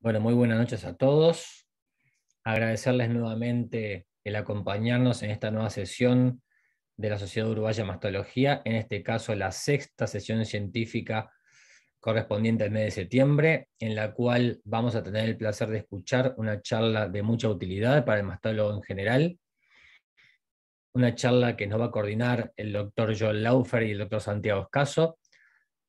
Bueno, muy buenas noches a todos. Agradecerles nuevamente el acompañarnos en esta nueva sesión de la Sociedad Uruguaya de Mastología, en este caso la sexta sesión científica correspondiente al mes de septiembre, en la cual vamos a tener el placer de escuchar una charla de mucha utilidad para el mastólogo en general, una charla que nos va a coordinar el doctor Joel Laufer y el doctor Santiago Escaso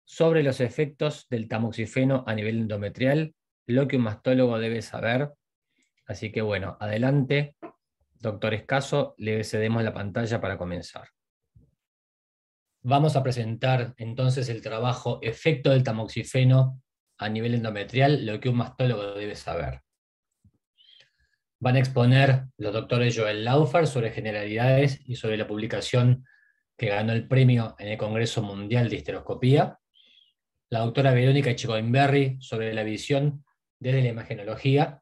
sobre los efectos del tamoxifeno a nivel endometrial lo que un mastólogo debe saber. Así que bueno, adelante, doctor Escaso, le cedemos la pantalla para comenzar. Vamos a presentar entonces el trabajo Efecto del tamoxifeno a nivel endometrial, lo que un mastólogo debe saber. Van a exponer los doctores Joel Laufer sobre generalidades y sobre la publicación que ganó el premio en el Congreso Mundial de Histeroscopía. La doctora Verónica Chicoinberry sobre la visión desde la imagenología,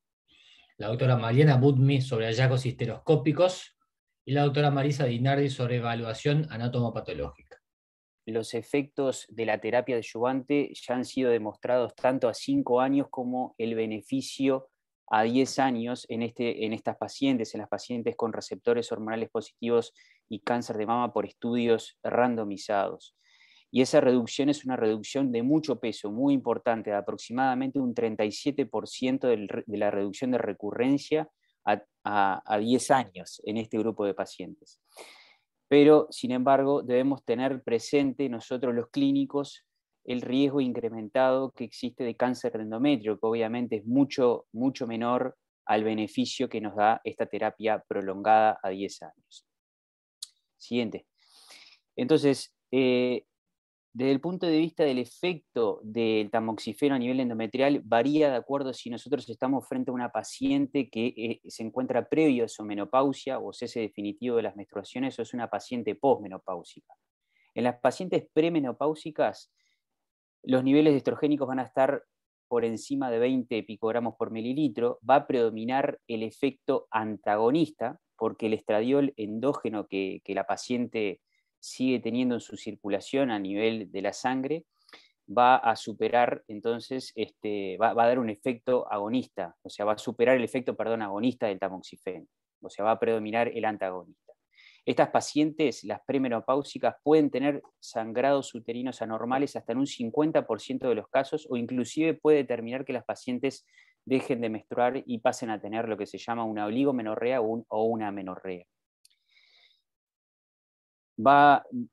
la doctora Mariana Budmi sobre hallazgos histeroscópicos y la doctora Marisa Dinardi sobre evaluación anatomopatológica. Los efectos de la terapia de Yuvante ya han sido demostrados tanto a 5 años como el beneficio a 10 años en, este, en estas pacientes, en las pacientes con receptores hormonales positivos y cáncer de mama por estudios randomizados y esa reducción es una reducción de mucho peso, muy importante, de aproximadamente un 37% de la reducción de recurrencia a, 10 años en este grupo de pacientes. Pero, sin embargo, debemos tener presente nosotros los clínicos el riesgo incrementado que existe de cáncer de endometrio, que obviamente es mucho, mucho menor al beneficio que nos da esta terapia prolongada a 10 años. Siguiente. Entonces, eh, desde el punto de vista del efecto del tamoxifeno a nivel endometrial, varía de acuerdo si nosotros estamos frente a una paciente que eh, se encuentra previo a su menopausia o cese definitivo de las menstruaciones o es una paciente posmenopáusica. En las pacientes premenopáusicas, los niveles de estrogénicos van a estar por encima de 20 picogramos por mililitro, va a predominar el efecto antagonista, porque el estradiol endógeno que la paciente sigue teniendo en su circulación a nivel de la sangre, va a superar entonces, este, va, a dar un efecto agonista, o sea, va a superar el efecto, perdón, agonista del tamoxifeno, o sea, va a predominar el antagonista. Estas pacientes, las premenopáusicas, pueden tener sangrados uterinos anormales hasta en un 50% de los casos, o inclusive puede determinar que las pacientes dejen de menstruar y pasen a tener lo que se llama una oligomenorrea o, o una amenorrea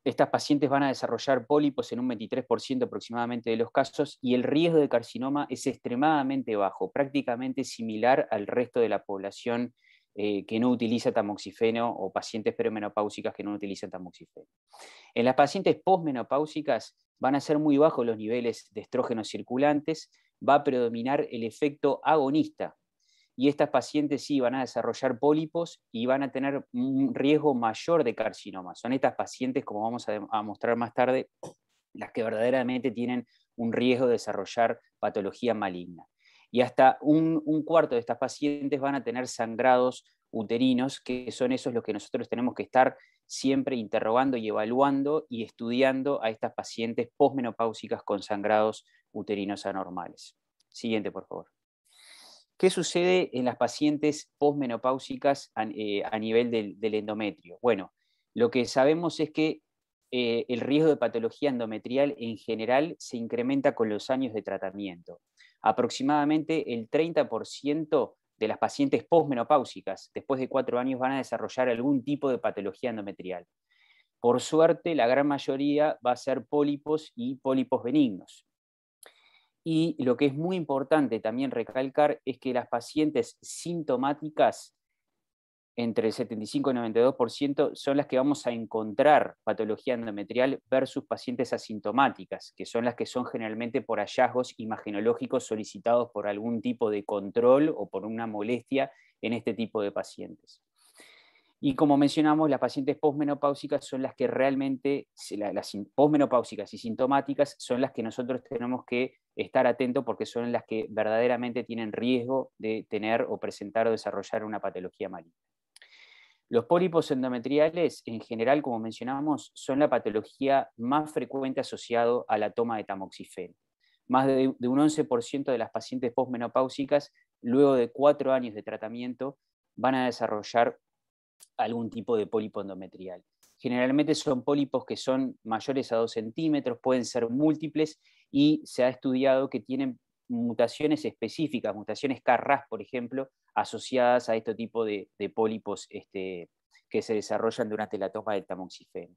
estas pacientes van a desarrollar pólipos en un 23% aproximadamente de los casos y el riesgo de carcinoma es extremadamente bajo, prácticamente similar al resto de la población eh, que no utiliza tamoxifeno o pacientes premenopáusicas que no utilizan tamoxifeno. En las pacientes posmenopáusicas van a ser muy bajos los niveles de estrógenos circulantes, va a predominar el efecto agonista y estas pacientes sí van a desarrollar pólipos y van a tener un riesgo mayor de carcinoma. Son estas pacientes, como vamos a, mostrar más tarde, las que verdaderamente tienen un riesgo de desarrollar patología maligna. Y hasta un, un cuarto de estas pacientes van a tener sangrados uterinos, que son esos los que nosotros tenemos que estar siempre interrogando y evaluando y estudiando a estas pacientes posmenopáusicas con sangrados uterinos anormales. Siguiente, por favor. ¿Qué sucede en las pacientes posmenopáusicas eh, a, nivel del, endometrio? Bueno, lo que sabemos es que eh, el riesgo de patología endometrial en general se incrementa con los años de tratamiento. Aproximadamente el 30% de las pacientes posmenopáusicas, después de cuatro años, van a desarrollar algún tipo de patología endometrial. Por suerte, la gran mayoría va a ser pólipos y pólipos benignos. Y lo que es muy importante también recalcar es que las pacientes sintomáticas, entre el 75 y 92%, son las que vamos a encontrar patología endometrial versus pacientes asintomáticas, que son las que son generalmente por hallazgos imagenológicos solicitados por algún tipo de control o por una molestia en este tipo de pacientes. Y como mencionamos, las pacientes posmenopáusicas son las que realmente, las posmenopáusicas y sintomáticas son las que nosotros tenemos que estar atentos porque son las que verdaderamente tienen riesgo de tener o presentar o desarrollar una patología maligna. Los pólipos endometriales, en general, como mencionamos, son la patología más frecuente asociado a la toma de tamoxifeno. Más de un 11% de las pacientes posmenopáusicas, luego de cuatro años de tratamiento, van a desarrollar algún tipo de pólipo endometrial. Generalmente son pólipos que son mayores a 2 centímetros, pueden ser múltiples y se ha estudiado que tienen mutaciones específicas, mutaciones CARRAS, por ejemplo, asociadas a este tipo de, pólipos este, que se desarrollan durante la toma del tamoxifeno.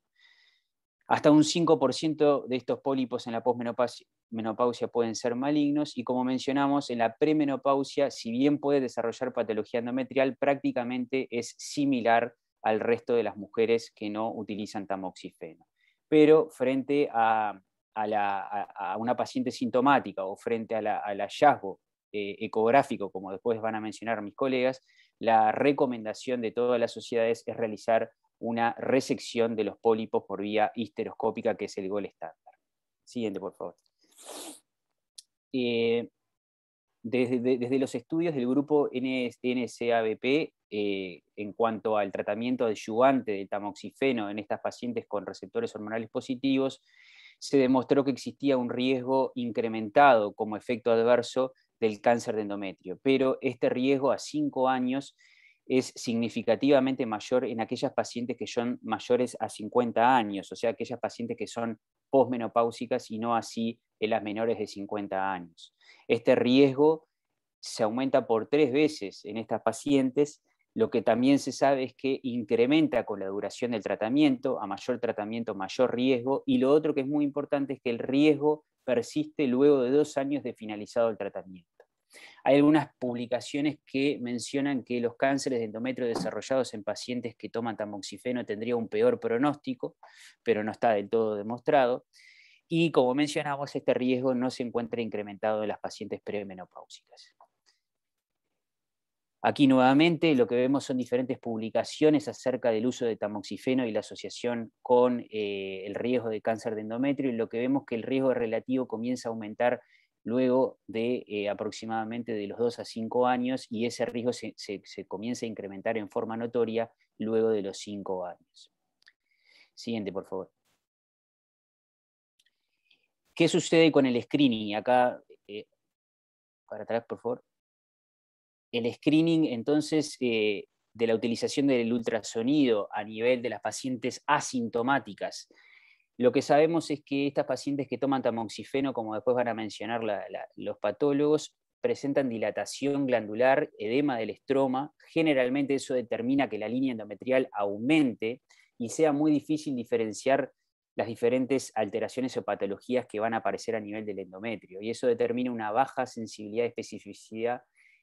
Hasta un 5% de estos pólipos en la posmenopausia, menopausia pueden ser malignos y como mencionamos, en la premenopausia, si bien puede desarrollar patología endometrial, prácticamente es similar al resto de las mujeres que no utilizan tamoxifeno. Pero frente a, una paciente sintomática o frente al hallazgo eh, ecográfico, como después van a mencionar mis colegas, la recomendación de todas las sociedades es realizar una resección de los pólipos por vía histeroscópica, que es el gol estándar. Siguiente, por favor. Eh, desde, los estudios del grupo NS, eh, en cuanto al tratamiento adyuvante de tamoxifeno en estas pacientes con receptores hormonales positivos, se demostró que existía un riesgo incrementado como efecto adverso del cáncer de endometrio, pero este riesgo a 5 años es significativamente mayor en aquellas pacientes que son mayores a 50 años, o sea, aquellas pacientes que son posmenopáusicas y no así en las menores de 50 años. Este riesgo se aumenta por tres veces en estas pacientes. Lo que también se sabe es que incrementa con la duración del tratamiento, a mayor tratamiento, mayor riesgo. Y lo otro que es muy importante es que el riesgo persiste luego de dos años de finalizado el tratamiento. Hay algunas publicaciones que mencionan que los cánceres de endometrio desarrollados en pacientes que toman tamoxifeno tendría un peor pronóstico, pero no está del todo demostrado y como mencionamos, este riesgo no se encuentra incrementado en las pacientes premenopáusicas. Aquí nuevamente lo que vemos son diferentes publicaciones acerca del uso de tamoxifeno y la asociación con eh, el riesgo de cáncer de endometrio y lo que vemos que el riesgo relativo comienza a aumentar luego de eh, aproximadamente de los 2 a 5 años y ese riesgo se, se comienza a incrementar en forma notoria luego de los 5 años. Siguiente, por favor. ¿Qué sucede con el screening? Acá, eh, para atrás, por favor. El screening, entonces, eh, de la utilización del ultrasonido a nivel de las pacientes asintomáticas. Lo que sabemos es que estas pacientes que toman tamoxifeno, como después van a mencionar los patólogos, presentan dilatación glandular, edema del estroma. Generalmente eso determina que la línea endometrial aumente y sea muy difícil diferenciar las diferentes alteraciones o patologías que van a aparecer a nivel del endometrio. Y eso determina una baja sensibilidad y especificidad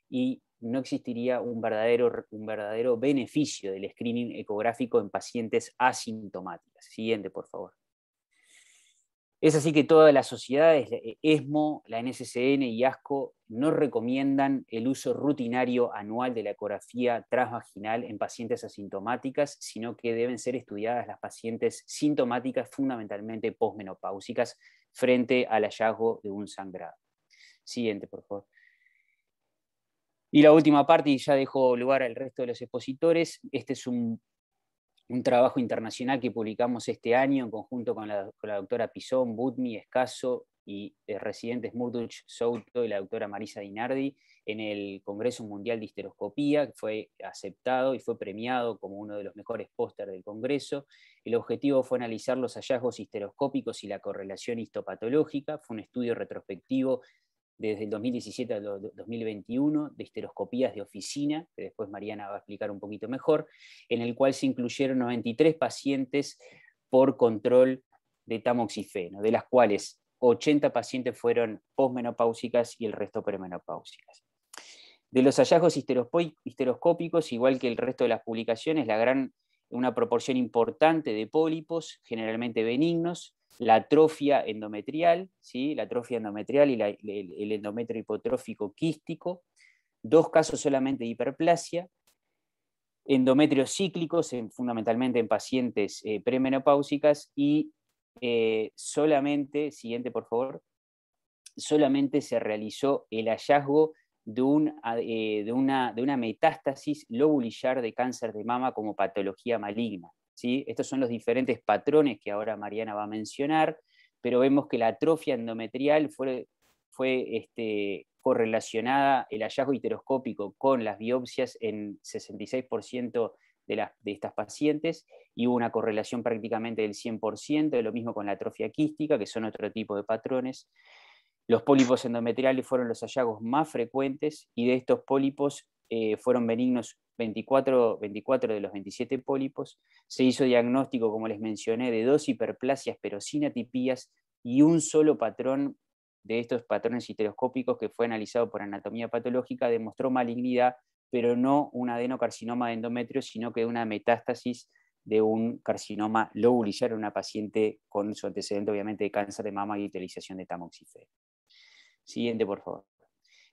y no existiría un verdadero, un verdadero beneficio del screening ecográfico en pacientes asintomáticas. Siguiente, por favor. Es así que todas las sociedades, eh, ESMO, la NSCN y ASCO, no recomiendan el uso rutinario anual de la ecografía transvaginal en pacientes asintomáticas, sino que deben ser estudiadas las pacientes sintomáticas, fundamentalmente posmenopáusicas, frente al hallazgo de un sangrado. Siguiente, por favor. Y la última parte, y ya dejo lugar al resto de los expositores, este es un un trabajo internacional que publicamos este año en conjunto con la, doctora Pizón, Butmi, Escaso y eh, residentes Murduch Souto y la doctora Marisa Dinardi en el Congreso Mundial de Histeroscopía, que fue aceptado y fue premiado como uno de los mejores póster del Congreso. El objetivo fue analizar los hallazgos histeroscópicos y la correlación histopatológica. Fue un estudio retrospectivo desde el 2017 al 2021 de histeroscopías de oficina, que después Mariana va a explicar un poquito mejor, en el cual se incluyeron 93 pacientes por control de tamoxifeno, de las cuales 80 pacientes fueron posmenopáusicas y el resto premenopáusicas. De los hallazgos histeroscópicos, igual que el resto de las publicaciones, la gran, una proporción importante de pólipos, generalmente benignos, la atrofia endometrial, ¿sí? la atrofia endometrial y el, endometrio hipotrófico quístico, dos casos solamente de hiperplasia, endometrios cíclicos, fundamentalmente en pacientes eh, premenopáusicas, y eh, solamente, siguiente por favor, solamente se realizó el hallazgo de, eh, una, de una metástasis lobulillar de cáncer de mama como patología maligna. Estos son los diferentes patrones que ahora Mariana va a mencionar, pero vemos que la atrofia endometrial fue, fue este, correlacionada el hallazgo heteroscópico con las biopsias en 66% de, las, de, estas pacientes y hubo una correlación prácticamente del 100%, lo mismo con la atrofia quística, que son otro tipo de patrones. Los pólipos endometriales fueron los hallazgos más frecuentes y de estos pólipos eh, fueron benignos 24, de los 27 pólipos, se hizo diagnóstico, como les mencioné, de dos hiperplasias pero sin atipías y un solo patrón de estos patrones histeroscópicos que fue analizado por anatomía patológica demostró malignidad, pero no un adenocarcinoma de endometrio, sino que una metástasis de un carcinoma lobulizar en una paciente con su antecedente, obviamente, de cáncer de mama y utilización de tamoxifeno. Siguiente, por favor.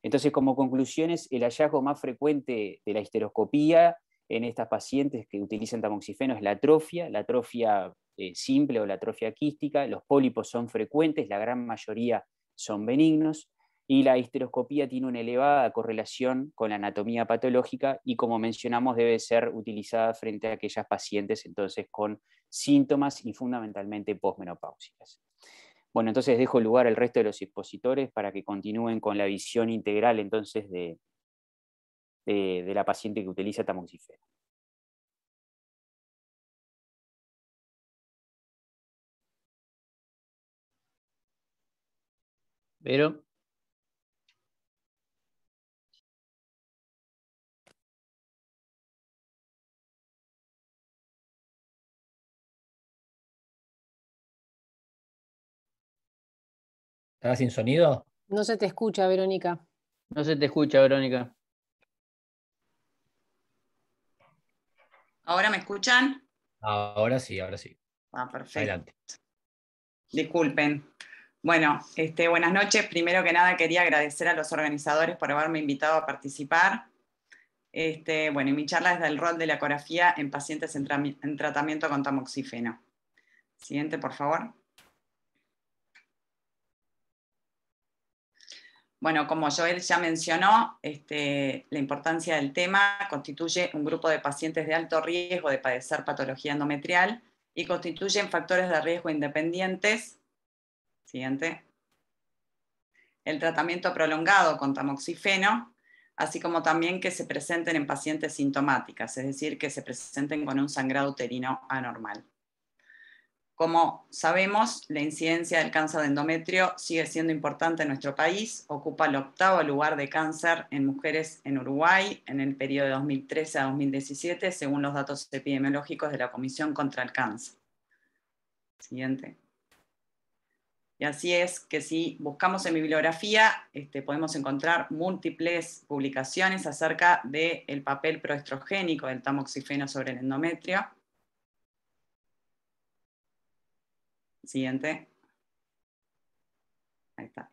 Entonces, como conclusiones, el hallazgo más frecuente de la histeroscopía en estas pacientes que utilizan tamoxifeno es la atrofia, la atrofia eh, simple o la atrofia quística, los pólipos son frecuentes, la gran mayoría son benignos, y la histeroscopía tiene una elevada correlación con la anatomía patológica y como mencionamos debe ser utilizada frente a aquellas pacientes entonces con síntomas y fundamentalmente posmenopáusicas. Bueno, entonces dejo lugar al resto de los expositores para que continúen con la visión integral entonces de, la paciente que utiliza tamoxifeno. Pero ¿Estás sin sonido? No se te escucha, Verónica. No se te escucha, Verónica. ¿Ahora me escuchan? Ahora sí, ahora sí. Ah, perfecto. Adelante. Disculpen. Bueno, este, buenas noches. Primero que nada quería agradecer a los organizadores por haberme invitado a participar. Este, bueno, mi charla es del rol de la ecografía en pacientes en tratamiento con tamoxifeno. Siguiente, por favor. Bueno, como Joel ya mencionó, este, la importancia del tema constituye un grupo de pacientes de alto riesgo de padecer patología endometrial y constituyen factores de riesgo independientes. Siguiente. El tratamiento prolongado con tamoxifeno, así como también que se presenten en pacientes sintomáticas, es decir, que se presenten con un sangrado uterino anormal. Como sabemos, la incidencia del cáncer de endometrio sigue siendo importante en nuestro país, ocupa el octavo lugar de cáncer en mujeres en Uruguay en el periodo de 2013 a 2017, según los datos epidemiológicos de la Comisión contra el Cáncer. Siguiente. Y así es que si buscamos en mi bibliografía, este, podemos encontrar múltiples publicaciones acerca del papel proestrogénico del tamoxifeno sobre el endometrio Siguiente.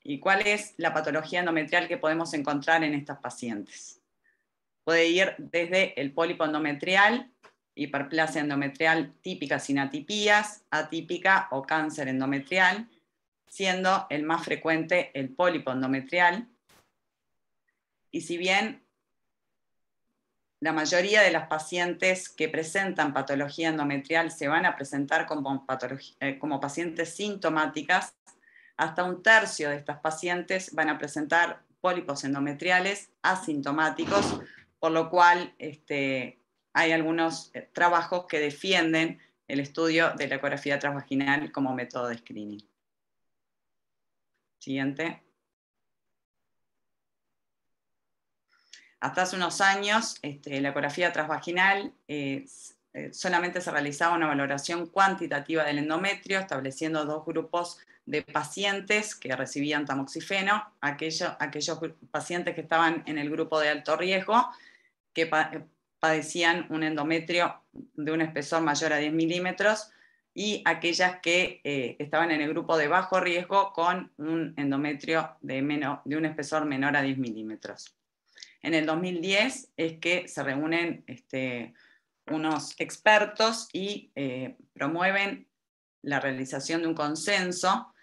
¿Y cuál es la patología endometrial que podemos encontrar en estas pacientes? Puede ir desde el pólipo endometrial, hiperplasia endometrial típica sin atipías, atípica o cáncer endometrial, siendo el más frecuente el pólipo endometrial. Y si bien la mayoría de las pacientes que presentan patología endometrial se van a presentar eh, como, pacientes sintomáticas. Hasta un tercio de estas pacientes van a presentar pólipos endometriales asintomáticos, por lo cual este, hay algunos eh, trabajos que defienden el estudio de la ecografía transvaginal como método de screening. Siguiente. Hasta hace unos años, este, la ecografía transvaginal eh, eh, solamente se realizaba una valoración cuantitativa del endometrio, estableciendo dos grupos de pacientes que recibían tamoxifeno, aquellos pacientes que estaban en el grupo de alto riesgo, que eh, padecían un endometrio de un espesor mayor a 10 milímetros, y aquellas que estaban en el grupo de bajo riesgo con un endometrio de un espesor menor a 10 milímetros. En el 2010 es que se reúnen este, unos expertos y eh, promueven la realización de un consenso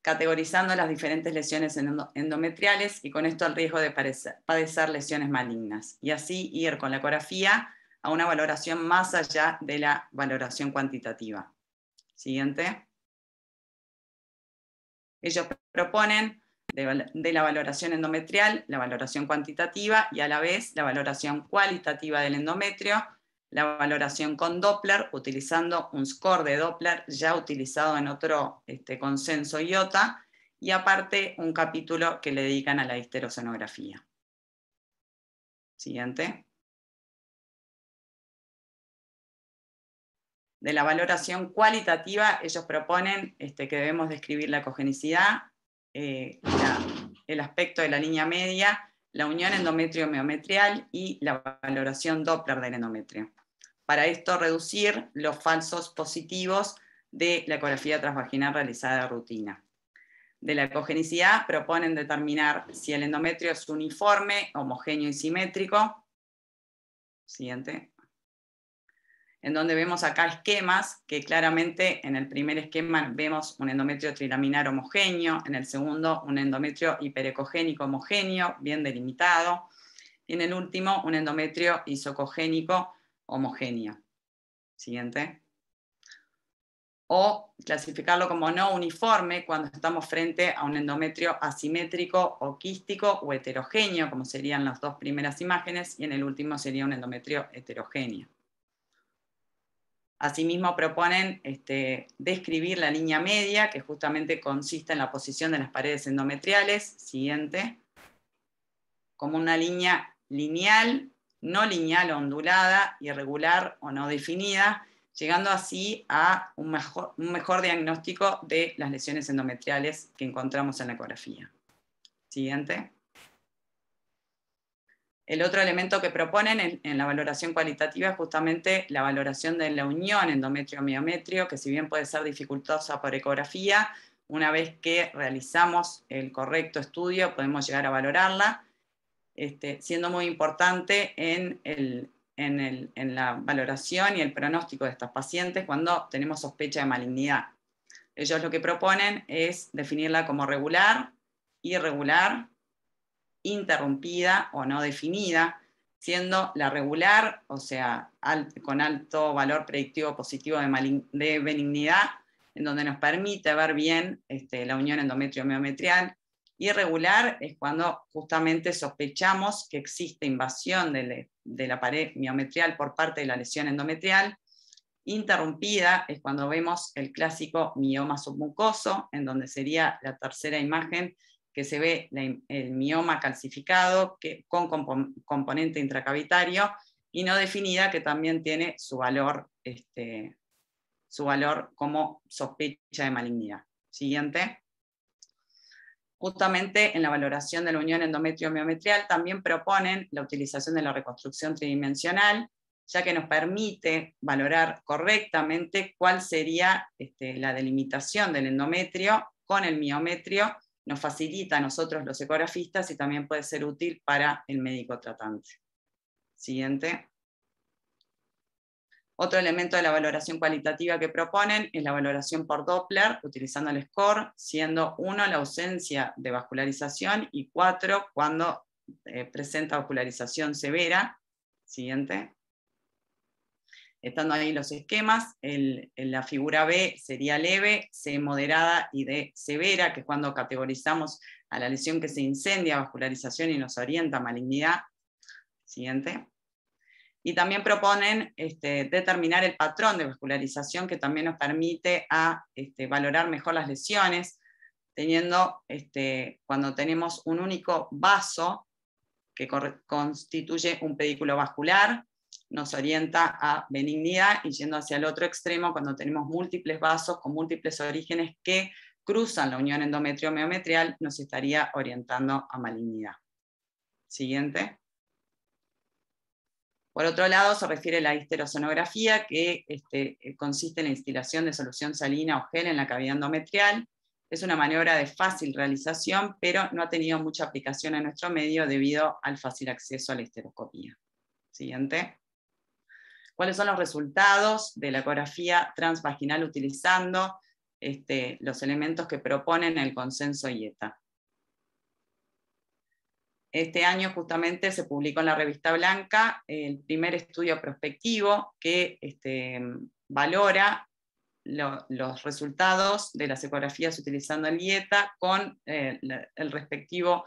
categorizando las diferentes lesiones endometriales y con esto el riesgo de padecer lesiones malignas y así ir con la ecografía a una valoración más allá de la valoración cuantitativa. Siguiente. Ellos proponen de, la valoración endometrial, la valoración cuantitativa y a la vez la valoración cualitativa del endometrio, la valoración con Doppler, utilizando un score de Doppler ya utilizado en otro este, consenso IOTA, y aparte un capítulo que le dedican a la histerosonografía. Siguiente. de la valoración cualitativa, ellos proponen este, que debemos describir la ecogenicidad, eh, el aspecto de la línea media, la unión endometrio-miometrial y la valoración Doppler del endometrio. Para esto, reducir los falsos positivos de la ecografía transvaginal realizada rutina. De la ecogenicidad proponen determinar si el endometrio es uniforme, homogéneo y simétrico. Siguiente en donde vemos acá esquemas que claramente en el primer esquema vemos un endometrio trilaminar homogéneo, en el segundo un endometrio hiperecogénico homogéneo, bien delimitado, y en el último un endometrio isocogénico homogéneo. Siguiente. O clasificarlo como no uniforme cuando estamos frente a un endometrio asimétrico o quístico o heterogéneo, como serían las dos primeras imágenes, y en el último sería un endometrio heterogéneo. Asimismo, proponen este, describir la línea media, que justamente consiste en la posición de las paredes endometriales, siguiente, como una línea lineal, no lineal o ondulada, irregular o no definida, llegando así a un mejor, un mejor diagnóstico de las lesiones endometriales que encontramos en la ecografía. Siguiente. El otro elemento que proponen en, la valoración cualitativa es justamente la valoración de la unión endometrio-miometrio, que si bien puede ser dificultosa por ecografía, una vez que realizamos el correcto estudio podemos llegar a valorarla, este, siendo muy importante en, la valoración y el pronóstico de estas pacientes cuando tenemos sospecha de malignidad. Ellos lo que proponen es definirla como regular, irregular interrumpida o no definida, siendo la regular, o sea, con alto valor predictivo positivo de, de, benignidad, en donde nos permite ver bien este, la unión endometrio-miometrial. Irregular es cuando justamente sospechamos que existe invasión de, de la pared miometrial por parte de la lesión endometrial. Interrumpida es cuando vemos el clásico mioma submucoso, en donde sería la tercera imagen que se ve el mioma calcificado que, con componente intracavitario y no definida, que también tiene este, su valor, como sospecha de malignidad. Siguiente. Justamente en la valoración de la unión endometrio-miometrial también proponen la utilización de la reconstrucción tridimensional, ya que nos permite valorar correctamente cuál sería este, la delimitación del endometrio con el miometrio nos facilita a nosotros los ecografistas y también puede ser útil para el médico tratante. Siguiente. Otro elemento de la valoración cualitativa que proponen es la valoración por Doppler, utilizando el score, siendo uno la ausencia de vascularización y cuatro cuando eh, presenta vascularización severa. Siguiente estando ahí los esquemas, la figura B sería leve, C moderada y D severa, que es cuando categorizamos a la lesión que se incendia, vascularización y nos orienta a malignidad. Siguiente. Y también proponen este, determinar el patrón de vascularización que también nos permite a, este, valorar mejor las lesiones, teniendo este, cuando tenemos un único vaso que constituye un pedículo vascular, nos orienta a benignidad y yendo hacia el otro extremo cuando tenemos múltiples vasos con múltiples orígenes que cruzan la unión endometrio-meometrial, nos estaría orientando a malignidad. Siguiente. Por otro lado, se refiere a la histerosonografía, que este, eh, consiste en la instalación de solución salina o gel en la cavidad endometrial. Es una maniobra de fácil realización, pero no ha tenido mucha aplicación en nuestro medio debido al fácil acceso a la histeroscopía. Siguiente. ¿Cuáles son los resultados de la ecografía transvaginal utilizando este, los elementos que proponen el consenso IETA? Este año justamente se publicó en la revista Blanca el primer estudio prospectivo que este, valora los resultados de las ecografías utilizando el IETA con eh, el respectivo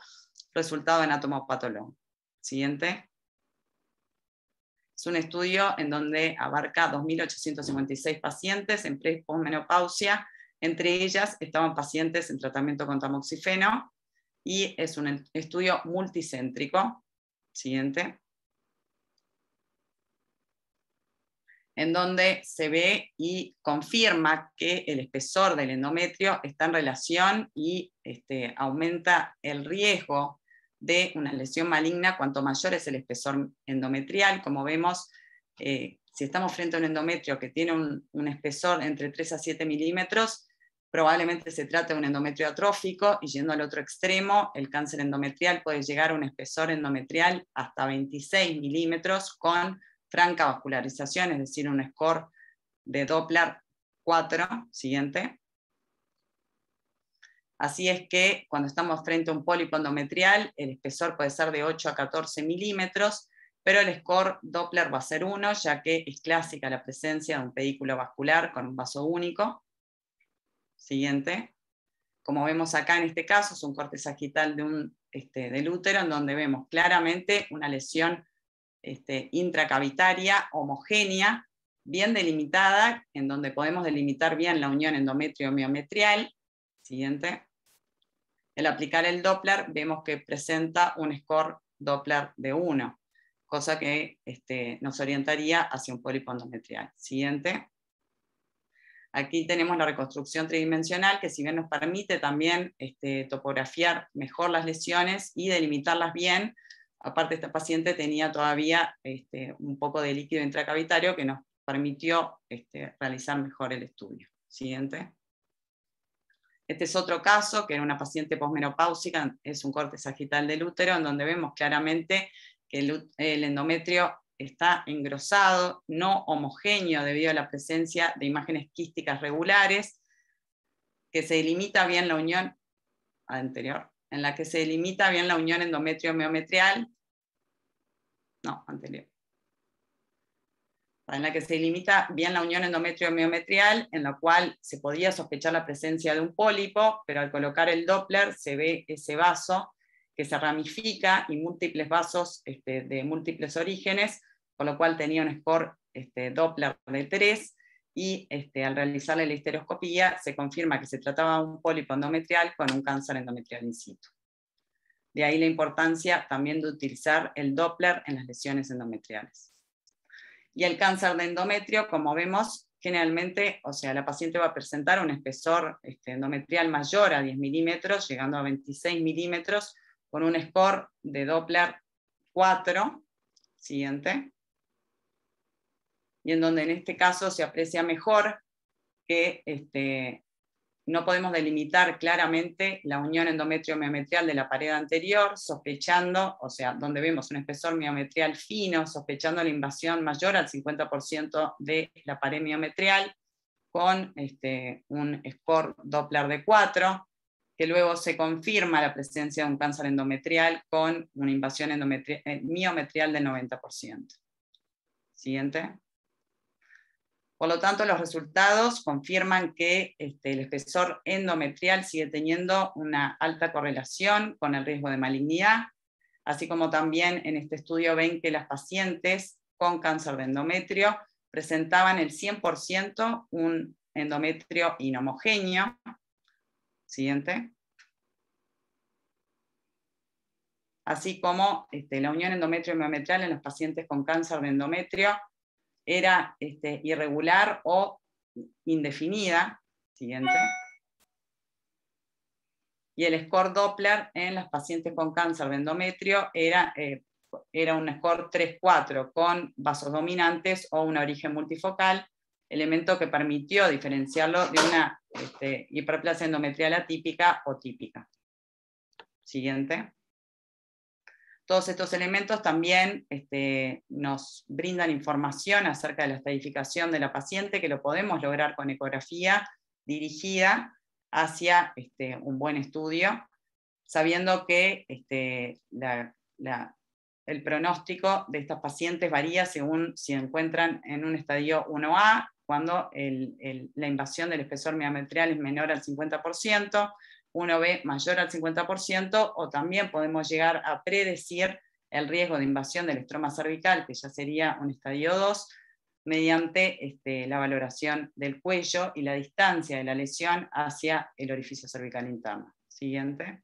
resultado en anatomopatológico. Siguiente. Es un estudio en donde abarca 2.856 pacientes en pre Entre ellas estaban pacientes en tratamiento con tamoxifeno y es un estudio multicéntrico. Siguiente. en donde se ve y confirma que el espesor del endometrio está en relación y este, aumenta el riesgo de una lesión maligna, cuanto mayor es el espesor endometrial. Como vemos, eh, si estamos frente a un endometrio que tiene un, espesor entre 3 a 7 milímetros, probablemente se trate de un endometrio atrófico y yendo al otro extremo, el cáncer endometrial puede llegar a un espesor endometrial hasta 26 milímetros con franca vascularización, es decir, un score de Doppler 4, siguiente, Así es que cuando estamos frente a un pólipo el espesor puede ser de 8 a 14 milímetros, pero el score Doppler va a ser 1, ya que es clásica la presencia de un pedículo vascular con un vaso único. Siguiente. Como vemos acá en este caso, es un corte sagital este, del útero, en donde vemos claramente una lesión este, intracavitaria homogénea, bien delimitada, en donde podemos delimitar bien la unión endometrio-miometrial. Siguiente. Al aplicar el Doppler vemos que presenta un score Doppler de 1, cosa que este, nos orientaría hacia un polipondometrial. Siguiente. Aquí tenemos la reconstrucción tridimensional, que si bien nos permite también este, topografiar mejor las lesiones y delimitarlas bien, aparte esta paciente tenía todavía este, un poco de líquido intracavitario que nos permitió realizar mejor el estudio. Siguiente. Este es otro caso, que en una paciente posmenopáusica, es un corte sagital del útero, en donde vemos claramente que el, endometrio está engrosado, no homogéneo debido a la presencia de imágenes quísticas regulares, que se delimita bien la unión anterior, en la que se delimita bien la unión endometrio-miometrial, no, anterior, en la que se limita bien la unión endometrio-miometrial, en la cual se podía sospechar la presencia de un pólipo, pero al colocar el Doppler se ve ese vaso que se ramifica y múltiples vasos este, de múltiples orígenes, con lo cual tenía un score este, Doppler de 3 y este, al realizar la histeroscopía se confirma que se trataba de un pólipo endometrial con un cáncer endometrial in situ. De ahí la importancia también de utilizar el Doppler en las lesiones endometriales. Y el cáncer de endometrio, como vemos, generalmente, o sea, la paciente va a presentar un espesor este, endometrial mayor a 10 milímetros, llegando a 26 milímetros, con un score de Doppler 4, siguiente, y en donde en este caso se aprecia mejor que este, no podemos delimitar claramente la unión endometrio-miometrial de la pared anterior, sospechando, o sea, donde vemos un espesor miometrial fino, sospechando la invasión mayor al 50% de la pared miometrial, con este, un score Doppler de 4, que luego se confirma la presencia de un cáncer endometrial con una invasión eh, miometrial del 90%. Siguiente. Por lo tanto, los resultados confirman que este, el espesor endometrial sigue teniendo una alta correlación con el riesgo de malignidad, así como también en este estudio ven que las pacientes con cáncer de endometrio presentaban el 100% un endometrio inhomogéneo. Siguiente. Así como este, la unión endometrio-endometrial en los pacientes con cáncer de endometrio era este, irregular o indefinida. Siguiente. Y el score Doppler en las pacientes con cáncer de endometrio era, eh, era un score 3-4 con vasos dominantes o un origen multifocal, elemento que permitió diferenciarlo de una este, hiperplasia endometrial atípica o típica. Siguiente. Todos estos elementos también este, nos brindan información acerca de la estadificación de la paciente, que lo podemos lograr con ecografía dirigida hacia este, un buen estudio, sabiendo que este, el pronóstico de estas pacientes varía según si encuentran en un estadio 1A, cuando la invasión del espesor miometrial es menor al 50%, uno ve mayor al 50% o también podemos llegar a predecir el riesgo de invasión del estroma cervical, que ya sería un estadio 2, mediante este, la valoración del cuello y la distancia de la lesión hacia el orificio cervical interno. Siguiente.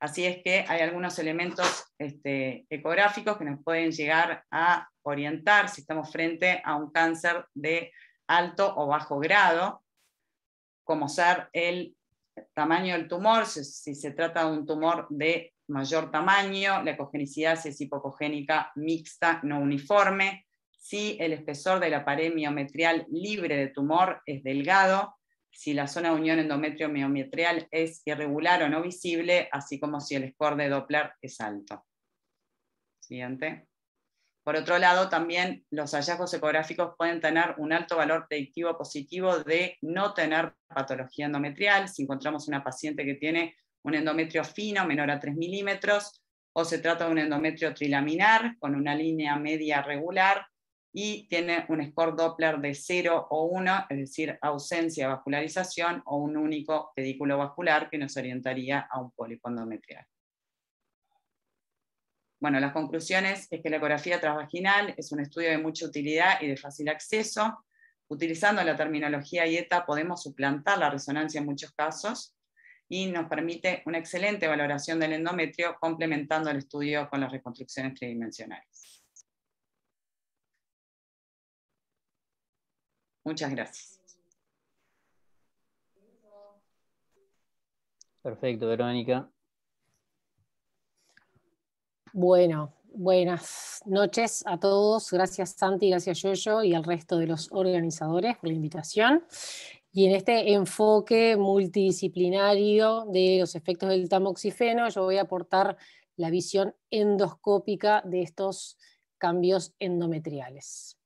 Así es que hay algunos elementos este, ecográficos que nos pueden llegar a orientar si estamos frente a un cáncer de alto o bajo grado, como ser el tamaño del tumor, si se trata de un tumor de mayor tamaño, la ecogenicidad si es hipocogénica mixta, no uniforme, si el espesor de la pared miometrial libre de tumor es delgado, si la zona de unión endometrio-miometrial es irregular o no visible, así como si el score de Doppler es alto. Siguiente. Por otro lado, también los hallazgos ecográficos pueden tener un alto valor predictivo positivo de no tener patología endometrial. Si encontramos una paciente que tiene un endometrio fino menor a 3 milímetros, o se trata de un endometrio trilaminar con una línea media regular y tiene un score Doppler de 0 o 1, es decir, ausencia de vascularización o un único pedículo vascular que nos orientaría a un pólipo endometrial. Bueno, las conclusiones es que la ecografía transvaginal es un estudio de mucha utilidad y de fácil acceso. Utilizando la terminología IETA podemos suplantar la resonancia en muchos casos y nos permite una excelente valoración del endometrio complementando el estudio con las reconstrucciones tridimensionales. Muchas gracias. Perfecto, Verónica. Bueno, buenas noches a todos. Gracias Santi, gracias Yoyo y al resto de los organizadores por la invitación. Y en este enfoque multidisciplinario de los efectos del tamoxifeno, yo voy a aportar la visión endoscópica de estos cambios endometriales.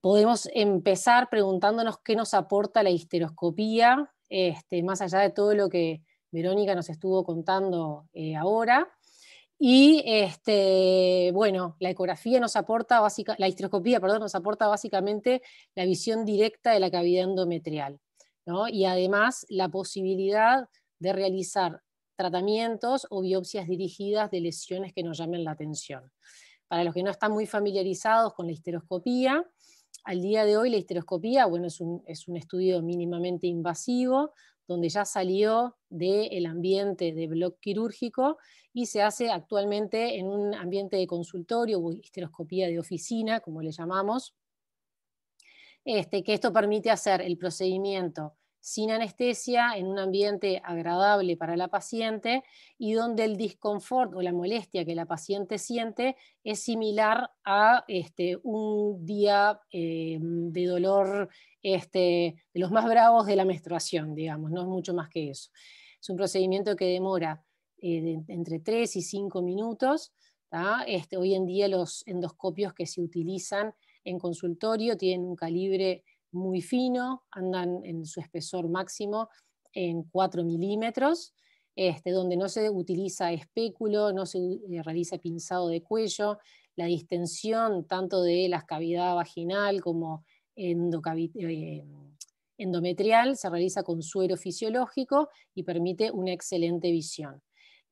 Podemos empezar preguntándonos qué nos aporta la histeroscopía, este, más allá de todo lo que Verónica nos estuvo contando eh, ahora. Y este, bueno, la ecografía nos aporta la histeroscopía, nos aporta básicamente la visión directa de la cavidad endometrial. ¿no? Y además la posibilidad de realizar tratamientos o biopsias dirigidas de lesiones que nos llamen la atención. Para los que no están muy familiarizados con la histeroscopía, al día de hoy la histeroscopía es un estudio mínimamente invasivo donde ya salió del ambiente de blog quirúrgico y se hace actualmente en un ambiente de consultorio o histeroscopía de oficina, como le llamamos, este, que esto permite hacer el procedimiento sin anestesia, en un ambiente agradable para la paciente y donde el disconfort o la molestia que la paciente siente es similar a este, un día eh, de dolor este, de los más bravos de la menstruación, digamos, no es mucho más que eso. Es un procedimiento que demora eh, entre 3 y 5 minutos. Este, hoy en día los endoscopios que se utilizan en consultorio tienen un calibre muy fino, andan en su espesor máximo en 4 milímetros, este, donde no se utiliza espéculo, no se eh, realiza pinzado de cuello, la distensión tanto de la cavidad vaginal como eh, endometrial se realiza con suero fisiológico y permite una excelente visión.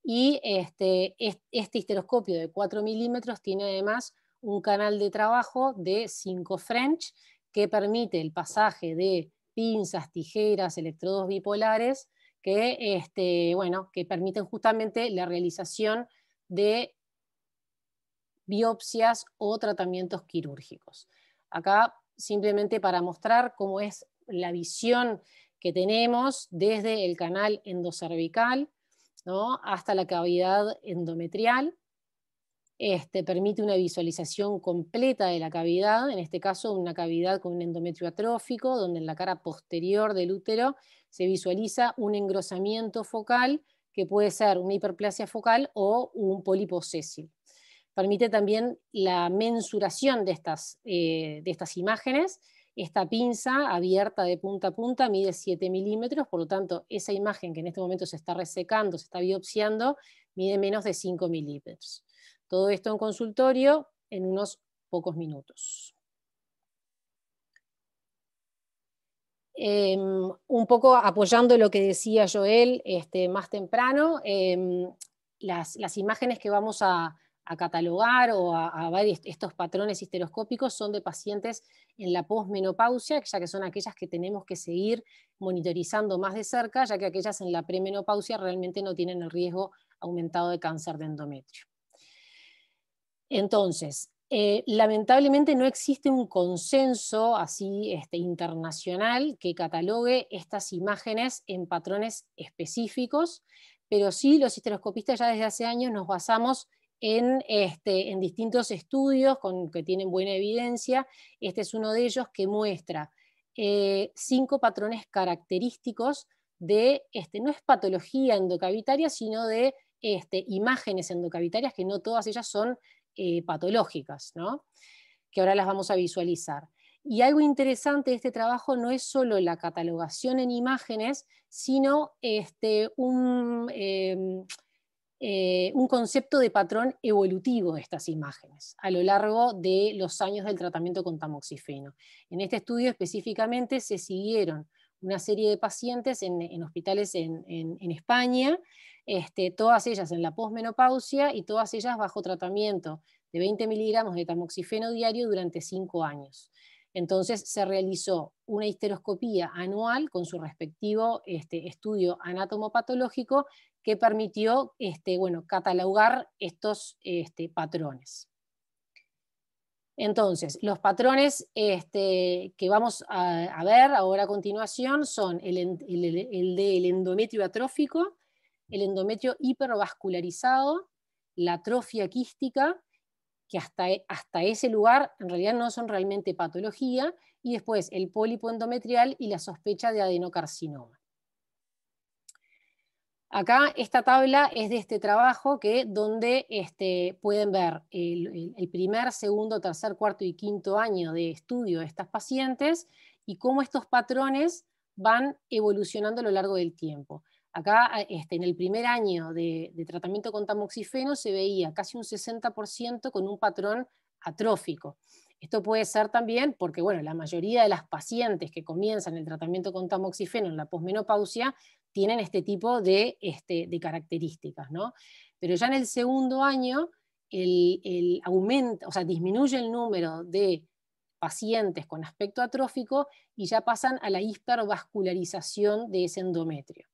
Y este, este histeroscopio de 4 milímetros tiene además un canal de trabajo de 5 French, que permite el pasaje de pinzas, tijeras, electrodos bipolares, este, que, permiten justamente la realización de biopsias o tratamientos quirúrgicos. Acá simplemente para mostrar cómo es la visión que tenemos desde el canal endocervical hasta la cavidad endometrial. Este, permite una visualización completa de la cavidad, en este caso una cavidad con un endometrio atrófico, donde en la cara posterior del útero se visualiza un engrosamiento focal que puede ser una hiperplasia focal o un pólipo Permite también la mensuración de estas, eh, de estas imágenes. Esta pinza abierta de punta a punta mide 7 milímetros, por lo tanto, esa imagen que en este momento se está resecando, se está biopsiando, mide menos de 5 milímetros. Todo esto en consultorio en unos pocos minutos. Em, un poco apoyando lo que decía Joel este, más temprano, em, las, imágenes que vamos a, catalogar o a, ver estos patrones histeroscópicos son de pacientes en la posmenopausia, ya que son aquellas que tenemos que seguir monitorizando más de cerca, ya que aquellas en la premenopausia realmente no tienen el riesgo aumentado de cáncer de endometrio. Entonces, eh, lamentablemente no existe un consenso así este, internacional que catalogue estas imágenes en patrones específicos, pero sí los histeroscopistas ya desde hace años nos basamos en, este, distintos estudios que tienen buena evidencia. Este es uno de ellos que muestra eh, cinco patrones característicos de, este, no es patología endocavitaria, sino de este, imágenes endocavitarias que no todas ellas son eh, patológicas, que ahora las vamos a visualizar. Y algo interesante de este trabajo no es solo la catalogación en imágenes, sino este, em, eh, un, concepto de patrón evolutivo de estas imágenes a lo largo de los años del tratamiento con tamoxifeno. En este estudio específicamente se siguieron una serie de pacientes en, hospitales en España este, todas ellas en la posmenopausia y todas ellas bajo tratamiento de 20 miligramos de tamoxifeno diario durante 5 años. Entonces se realizó una histeroscopía anual con su respectivo este, estudio anatomopatológico que permitió este, catalogar estos patrones. Entonces, los patrones que vamos a, ver ahora a continuación son el, el del endometrio atrófico, el endometrio hipervascularizado, la atrofia quística, que hasta, ese lugar en realidad no son realmente patología, y después el pólipo endometrial y la sospecha de adenocarcinoma. Acá esta tabla es de este trabajo que, donde este, pueden ver el, el, primer, segundo, tercer, cuarto y quinto año de estudio de estas pacientes y cómo estos patrones van evolucionando a lo largo del tiempo. Acá, este, en el primer año de, tratamiento con tamoxifeno se veía casi un 60% con un patrón atrófico. Esto puede ser también porque, bueno, la mayoría de las pacientes que comienzan el tratamiento con tamoxifeno en la posmenopausia tienen este tipo de, este, características, Pero ya en el segundo año, el, o sea, disminuye el número de pacientes con aspecto atrófico y ya pasan a la hipervascularización de ese endometrio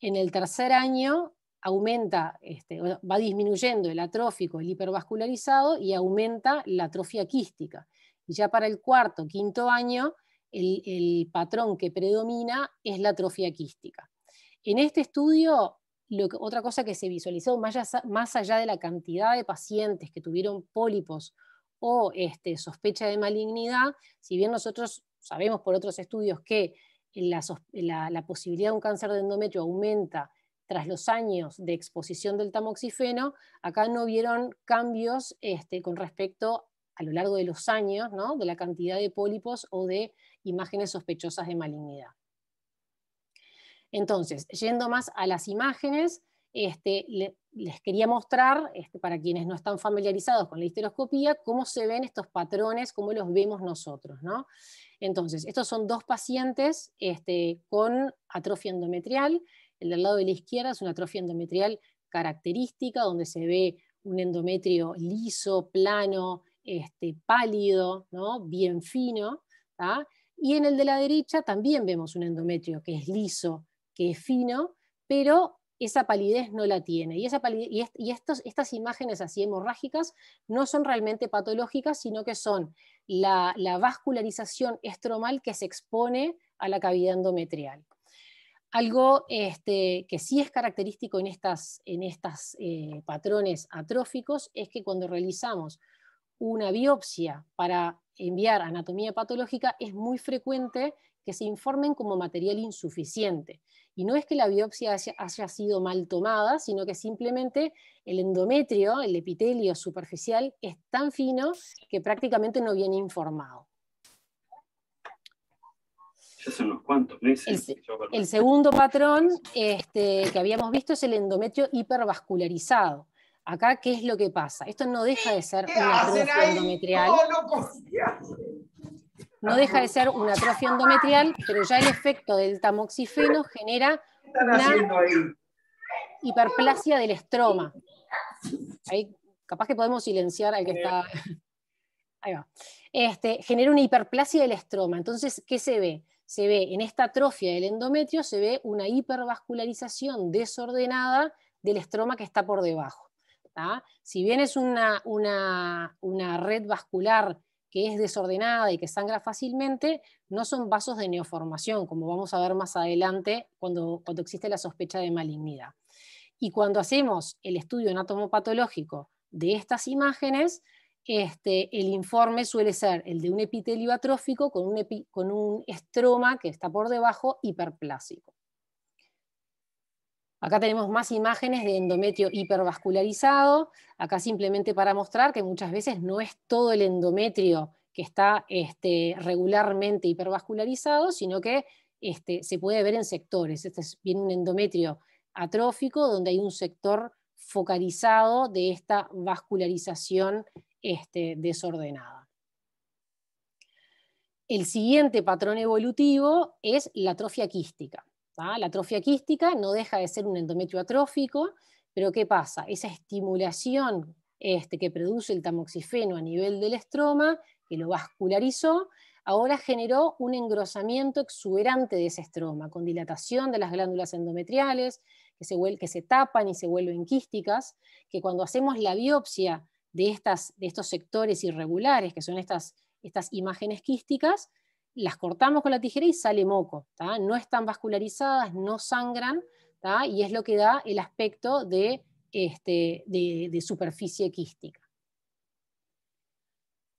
en el tercer año aumenta, este, va disminuyendo el atrófico, el hipervascularizado y aumenta la atrofia quística. Y ya para el cuarto, quinto año, el, patrón que predomina es la atrofia quística. En este estudio, otra cosa que se visualizó más allá, de la cantidad de pacientes que tuvieron pólipos o este, sospecha de malignidad, si bien nosotros sabemos por otros estudios que la, posibilidad de un cáncer de endometrio aumenta tras los años de exposición del tamoxifeno, acá no vieron cambios este, con respecto a lo largo de los años de la cantidad de pólipos o de imágenes sospechosas de malignidad. Entonces, yendo más a las imágenes, este, les quería mostrar, este, para quienes no están familiarizados con la histeroscopía, cómo se ven estos patrones, cómo los vemos nosotros. Entonces, estos son dos pacientes este, con atrofia endometrial. El del lado de la izquierda es una atrofia endometrial característica, donde se ve un endometrio liso, plano, este, pálido, bien fino. Y en el de la derecha también vemos un endometrio que es liso, que es fino, pero esa palidez no la tiene. Y, y, estas imágenes así hemorrágicas no son realmente patológicas, sino que son la, vascularización estromal que se expone a la cavidad endometrial. Algo este, que sí es característico en estos estas, eh, patrones atróficos es que cuando realizamos una biopsia para enviar anatomía patológica, es muy frecuente que se informen como material insuficiente. Y no es que la biopsia haya, sido mal tomada, sino que simplemente el endometrio, el epitelio superficial, es tan fino que prácticamente no viene informado. Unos cuantos El, el, segundo patrón este, que habíamos visto es el endometrio hipervascularizado. Acá, ¿qué es lo que pasa? Esto no deja de ser una endometrial. No deja de ser una atrofia endometrial, pero ya el efecto del tamoxifeno genera una hiperplasia del estroma. Ahí, capaz que podemos silenciar al que eh. está. Ahí va. Este, genera una hiperplasia del estroma. Entonces, ¿qué se ve? Se ve en esta atrofia del endometrio, se ve una hipervascularización desordenada del estroma que está por debajo. Si bien es una, una, una red vascular que es desordenada y que sangra fácilmente, no son vasos de neoformación, como vamos a ver más adelante cuando, existe la sospecha de malignidad. Y cuando hacemos el estudio anatomopatológico de estas imágenes, este, el informe suele ser el de un epitelio atrófico con un, con un estroma que está por debajo hiperplásico. Acá tenemos más imágenes de endometrio hipervascularizado, acá simplemente para mostrar que muchas veces no es todo el endometrio que está este, regularmente hipervascularizado, sino que este, se puede ver en sectores. Este es bien un endometrio atrófico donde hay un sector focalizado de esta vascularización este, desordenada. El siguiente patrón evolutivo es la atrofia quística. La atrofia quística no deja de ser un endometrio atrófico, pero ¿qué pasa? Esa estimulación este, que produce el tamoxifeno a nivel del estroma, que lo vascularizó, ahora generó un engrosamiento exuberante de ese estroma, con dilatación de las glándulas endometriales, que se, se tapan y se vuelven quísticas, que cuando hacemos la biopsia de, estos sectores irregulares, que son estas, estas imágenes quísticas, las cortamos con la tijera y sale moco. No están vascularizadas, no sangran, y es lo que da el aspecto de, este, de, superficie quística.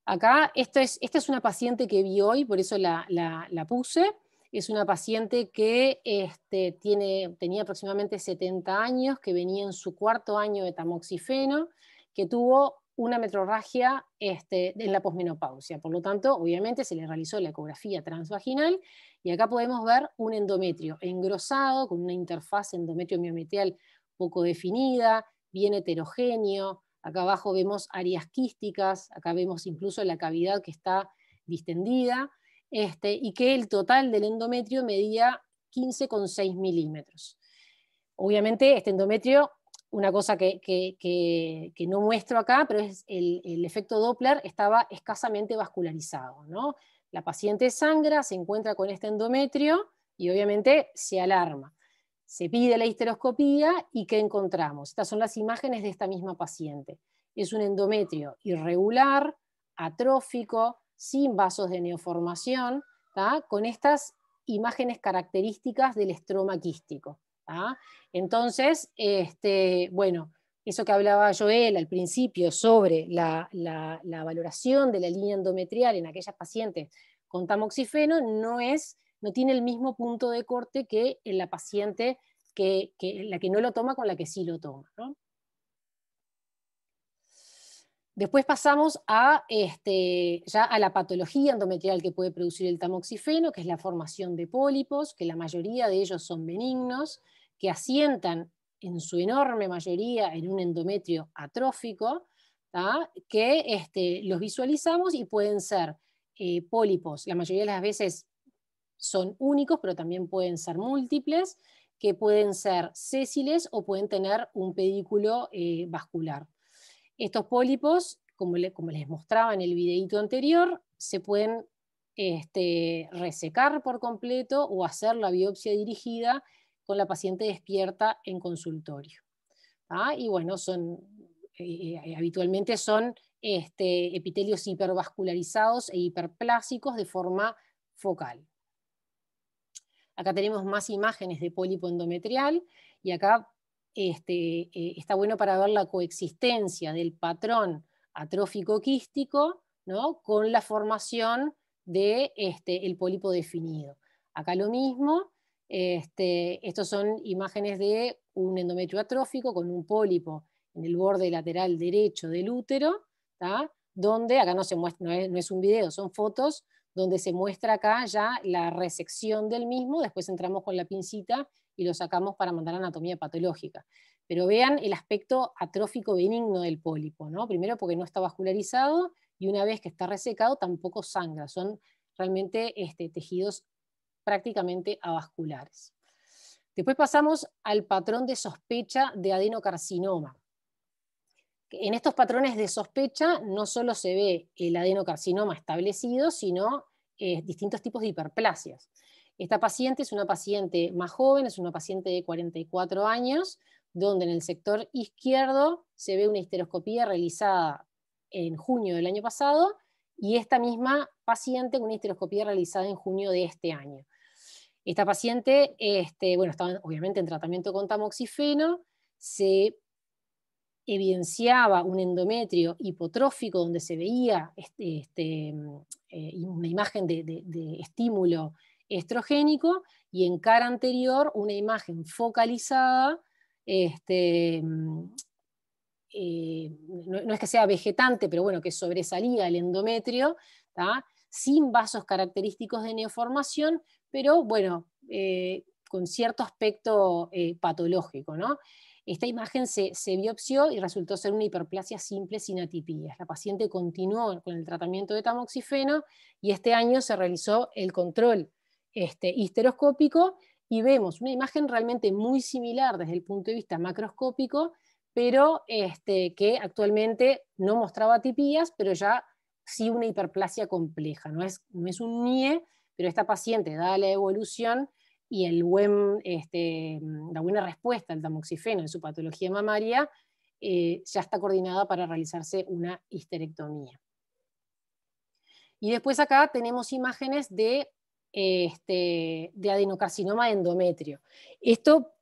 Acá, esto es, esta es una paciente que vi hoy, por eso la, puse. Es una paciente que este, tiene, tenía aproximadamente 70 años, que venía en su cuarto año de tamoxifeno, que tuvo una metrorragia este, en la posmenopausia. Por lo tanto, obviamente se le realizó la ecografía transvaginal y acá podemos ver un endometrio engrosado con una interfaz endometrio miometrial poco definida, bien heterogéneo. Acá abajo vemos áreas quísticas, acá vemos incluso la cavidad que está distendida este, y que el total del endometrio medía 15,6 milímetros. Obviamente este endometrio una cosa que, no muestro acá, pero es el, el efecto Doppler estaba escasamente vascularizado. ¿no? La paciente sangra, se encuentra con este endometrio y obviamente se alarma. Se pide la histeroscopía y ¿qué encontramos? Estas son las imágenes de esta misma paciente. Es un endometrio irregular, atrófico, sin vasos de neoformación, con estas imágenes características del estroma quístico. ¿ah? Entonces, este, bueno, eso que hablaba Joel al principio sobre la, valoración de la línea endometrial en aquellas pacientes con tamoxifeno no, tiene el mismo punto de corte que en la paciente que, la que no lo toma con la que sí lo toma. Después pasamos a, este, ya a la patología endometrial que puede producir el tamoxifeno, que es la formación de pólipos, que la mayoría de ellos son benignos, que asientan en su enorme mayoría en un endometrio atrófico, que este, los visualizamos y pueden ser eh, pólipos, la mayoría de las veces son únicos, pero también pueden ser múltiples, que pueden ser sésiles o pueden tener un pedículo eh, vascular. Estos pólipos, como, les mostraba en el videito anterior, se pueden este, resecar por completo o hacer la biopsia dirigida con la paciente despierta en consultorio. ¿ah? Y bueno, son, eh, eh, habitualmente son este, epitelios hipervascularizados e hiperplásicos de forma focal. Acá tenemos más imágenes de pólipo endometrial y acá este, eh, está bueno para ver la coexistencia del patrón atrófico quístico ¿no? con la formación del de, este, el pólipo definido. Acá lo mismo, este, estos son imágenes de un endometrio atrófico con un pólipo en el borde lateral derecho del útero, donde, acá no, se muestra, no es, un video, son fotos donde se muestra acá ya la resección del mismo, después entramos con la pincita y lo sacamos para mandar anatomía patológica. Pero vean el aspecto atrófico benigno del pólipo, ¿no? Primero porque no está vascularizado y una vez que está resecado tampoco sangra, son realmente este, tejidos prácticamente avasculares. Después pasamos al patrón de sospecha de adenocarcinoma. En estos patrones de sospecha no solo se ve el adenocarcinoma establecido, sino eh, distintos tipos de hiperplasias. Esta paciente es una paciente más joven, es una paciente de 44 años, donde en el sector izquierdo se ve una histeroscopía realizada en junio del año pasado y esta misma paciente con una histeroscopía realizada en junio de este año. Esta paciente, este, bueno, estaba obviamente en tratamiento con tamoxifeno, se evidenciaba un endometrio hipotrófico donde se veía este, este, mm, eh, una imagen de, estímulo estrogénico y en cara anterior una imagen focalizada, mm, eh, no, es que sea vegetante, pero bueno, que sobresalía el endometrio, sin vasos característicos de neoformación, pero bueno, eh, con cierto aspecto eh, patológico, ¿no? Esta imagen se, biopsió y resultó ser una hiperplasia simple sin atipías. La paciente continuó con el tratamiento de tamoxifeno y este año se realizó el control este, histeroscópico y vemos una imagen realmente muy similar desde el punto de vista macroscópico, pero este, que actualmente no mostraba atipías, pero ya sí una hiperplasia compleja. No es, no es un NIE, pero esta paciente, da la evolución y el buen, este, la buena respuesta al tamoxifeno en su patología mamaria, eh, ya está coordinada para realizarse una histerectomía. Y después acá tenemos imágenes de, este, de adenocarcinoma endometrio. Esto,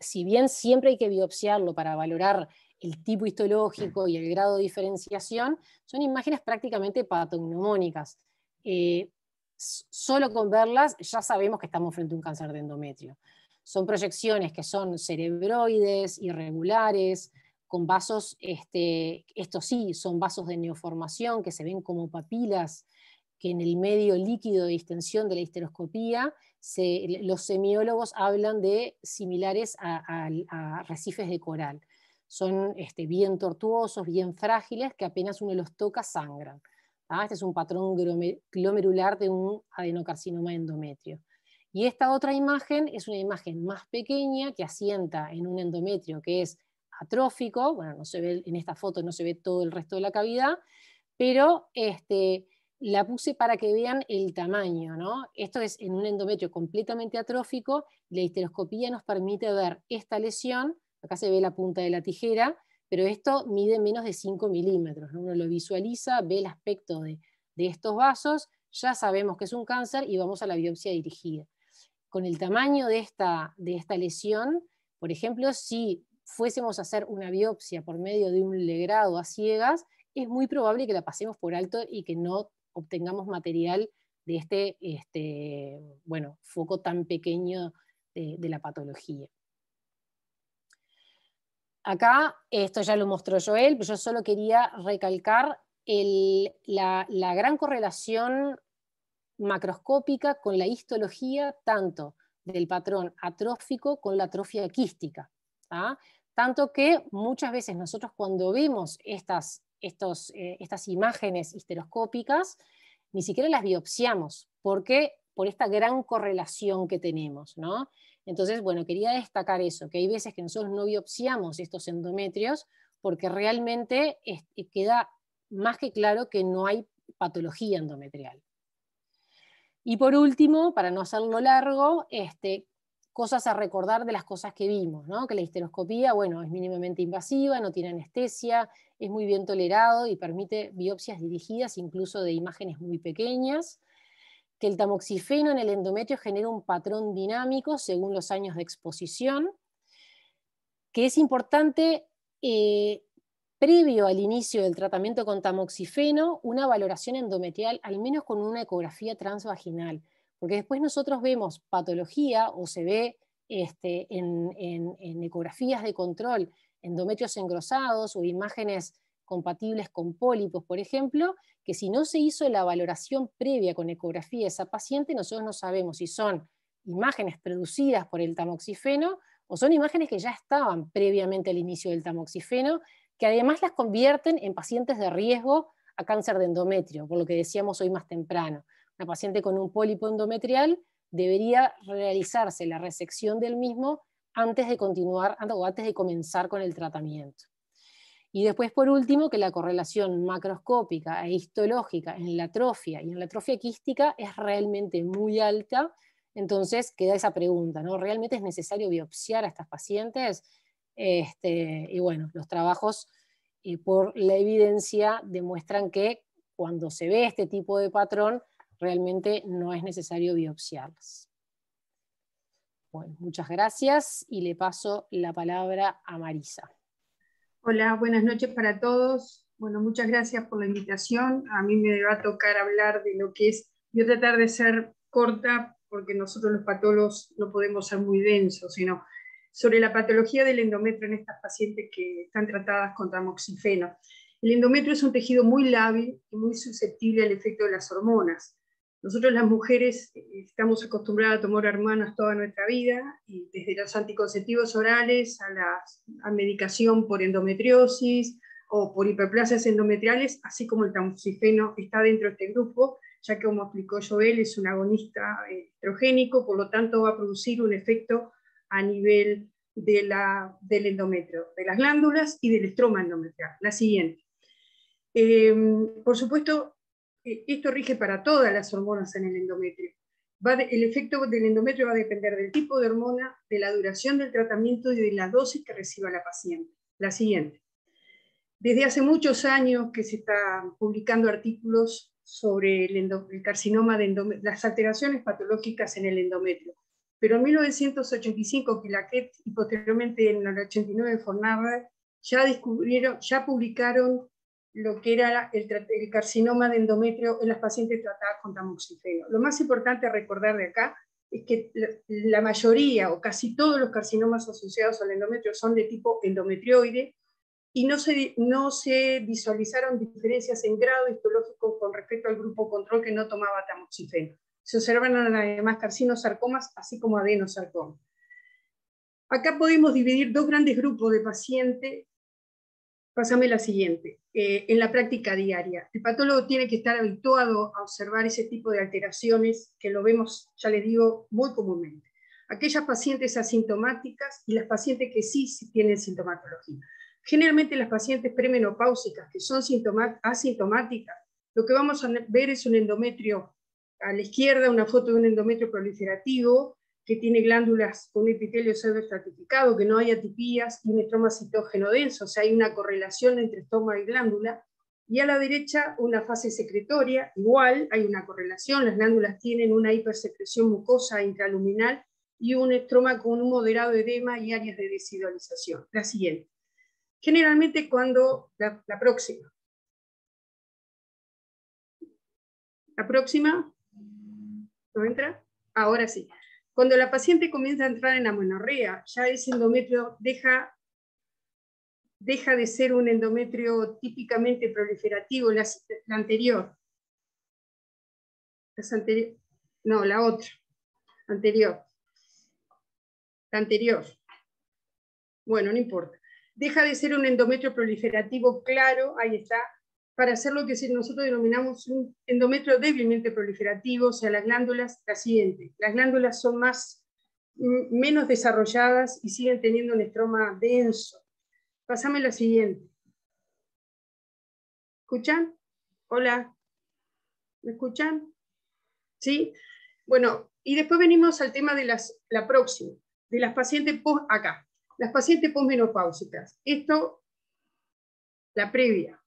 si bien siempre hay que biopsiarlo para valorar el tipo histológico y el grado de diferenciación, son imágenes prácticamente patognomónicas. Eh, solo con verlas ya sabemos que estamos frente a un cáncer de endometrio. Son proyecciones que son cerebroides, irregulares, con vasos, este, estos sí, son vasos de neoformación que se ven como papilas que en el medio líquido de distensión de la histeroscopía, los semiólogos hablan de similares a, recifes de coral. Son este, bien tortuosos, bien frágiles, que apenas uno los toca sangran. Ah, este es un patrón glomerular de un adenocarcinoma endometrio. Y esta otra imagen es una imagen más pequeña que asienta en un endometrio que es atrófico, bueno, se ve, en esta foto no se ve todo el resto de la cavidad, pero este, la puse para que vean el tamaño. Esto es en un endometrio completamente atrófico, la histeroscopía nos permite ver esta lesión, acá se ve la punta de la tijera, pero esto mide menos de 5 milímetros. Uno lo visualiza, ve el aspecto de, estos vasos, ya sabemos que es un cáncer y vamos a la biopsia dirigida. Con el tamaño de esta, lesión, por ejemplo, si fuésemos a hacer una biopsia por medio de un legrado a ciegas, es muy probable que la pasemos por alto y que no obtengamos material de este, este foco tan pequeño de la patología acá, esto ya lo mostró Joel, pero yo solo quería recalcar la, gran correlación macroscópica con la histología tanto del patrón atrófico con la atrofia quística. Tanto que muchas veces nosotros cuando vemos estas, eh, imágenes histeroscópicas, ni siquiera las biopsiamos, porque por esta gran correlación que tenemos. ¿no? Entonces, bueno, quería destacar eso, que hay veces que nosotros no biopsiamos estos endometrios porque realmente queda más que claro que no hay patología endometrial. Y por último, para no hacerlo largo, este, cosas a recordar de las cosas que vimos, que la histeroscopia bueno, es mínimamente invasiva, no tiene anestesia, es muy bien tolerado y permite biopsias dirigidas incluso de imágenes muy pequeñas que el tamoxifeno en el endometrio genera un patrón dinámico según los años de exposición, que es importante eh, previo al inicio del tratamiento con tamoxifeno una valoración endometrial, al menos con una ecografía transvaginal, porque después nosotros vemos patología o se ve este, en ecografías de control endometrios engrosados o imágenes compatibles con pólipos, por ejemplo, que si no se hizo la valoración previa con ecografía de esa paciente, nosotros no sabemos si son imágenes producidas por el tamoxifeno o son imágenes que ya estaban previamente al inicio del tamoxifeno, que además las convierten en pacientes de riesgo a cáncer de endometrio, por lo que decíamos hoy más temprano. Una paciente con un pólipo endometrial debería realizarse la resección del mismo antes de continuar o antes de comenzar con el tratamiento. Y después, por último, que la correlación macroscópica e histológica en la atrofia y en la atrofia quística es realmente muy alta. Entonces queda esa pregunta, ¿no? ¿Realmente es necesario biopsiar a estas pacientes? Este, y bueno, los trabajos eh, por la evidencia demuestran que cuando se ve este tipo de patrón, realmente no es necesario biopsiarlas. Bueno, muchas gracias y le paso la palabra a Marisa. Hola, buenas noches para todos. Bueno, muchas gracias por la invitación. A mí me va a tocar hablar de lo que es, yo tratar de ser corta porque nosotros los patólogos no podemos ser muy densos, sino sobre la patología del endometrio en estas pacientes que están tratadas con tamoxifeno. El endometrio es un tejido muy lábil y muy susceptible al efecto de las hormonas. Nosotros las mujeres eh, estamos acostumbradas a tomar hermanos toda nuestra vida, desde los anticonceptivos orales a la medicación por endometriosis o por hiperplasias endometriales, así como el tamoxifeno está dentro de este grupo, ya que como explicó Joel es un agonista eh, estrogénico, por lo tanto va a producir un efecto a nivel de la, del endometrio, de las glándulas y del estroma endometrial. La siguiente. Em, por supuesto, esto rige para todas las hormonas en el endometrio. Va el efecto del endometrio va a depender del tipo de hormona, de la duración del tratamiento y de la dosis que reciba la paciente. La siguiente. Desde hace muchos años que se están publicando artículos sobre el, carcinoma de las alteraciones patológicas en el endometrio. Pero en 1985 Pilaquet y posteriormente en el 89 ya descubrieron, ya publicaron lo que era el, carcinoma de endometrio en las pacientes tratadas con tamoxifeno. Lo más importante a recordar de acá es que la mayoría o casi todos los carcinomas asociados al endometrio son de tipo endometrioide y no se, no se visualizaron diferencias en grado histológico con respecto al grupo control que no tomaba tamoxifeno. Se observaron además carcinosarcomas, así como adenosarcomas. Acá podemos dividir dos grandes grupos de pacientes Pásame la siguiente. Eh, en la práctica diaria, el patólogo tiene que estar habituado a observar ese tipo de alteraciones que lo vemos, ya les digo, muy comúnmente. Aquellas pacientes asintomáticas y las pacientes que sí tienen sintomatología. Generalmente las pacientes premenopáusicas que son asintomáticas, lo que vamos a ver es un endometrio a la izquierda, una foto de un endometrio proliferativo que tiene glándulas con epitelio estratificado, que no hay atipías y un estroma citógeno denso, o sea, hay una correlación entre estoma y glándula. Y a la derecha, una fase secretoria, igual hay una correlación, las glándulas tienen una hipersecreción mucosa intraluminal y un estroma con un moderado edema y áreas de desidualización. La siguiente. Generalmente cuando, la próxima. La próxima, ¿no entra? Ahora sí. Cuando la paciente comienza a entrar en la monorrea, ya ese endometrio deja, deja de ser un endometrio típicamente proliferativo, la, la anterior. no, la otra, anterior. La anterior. Bueno, no importa. Deja de ser un endometrio proliferativo claro, ahí está, para hacer lo que nosotros denominamos un endometrio débilmente proliferativo, o sea, las glándulas, la siguiente, las glándulas son más, mm, menos desarrolladas y siguen teniendo un estroma denso. Pásame la siguiente. ¿Escuchan? Hola. ¿Me escuchan? ¿Sí? Bueno, y después venimos al tema de la próxima, de las pacientes post, acá, las pacientes postmenopáusicas. Esto, la previa,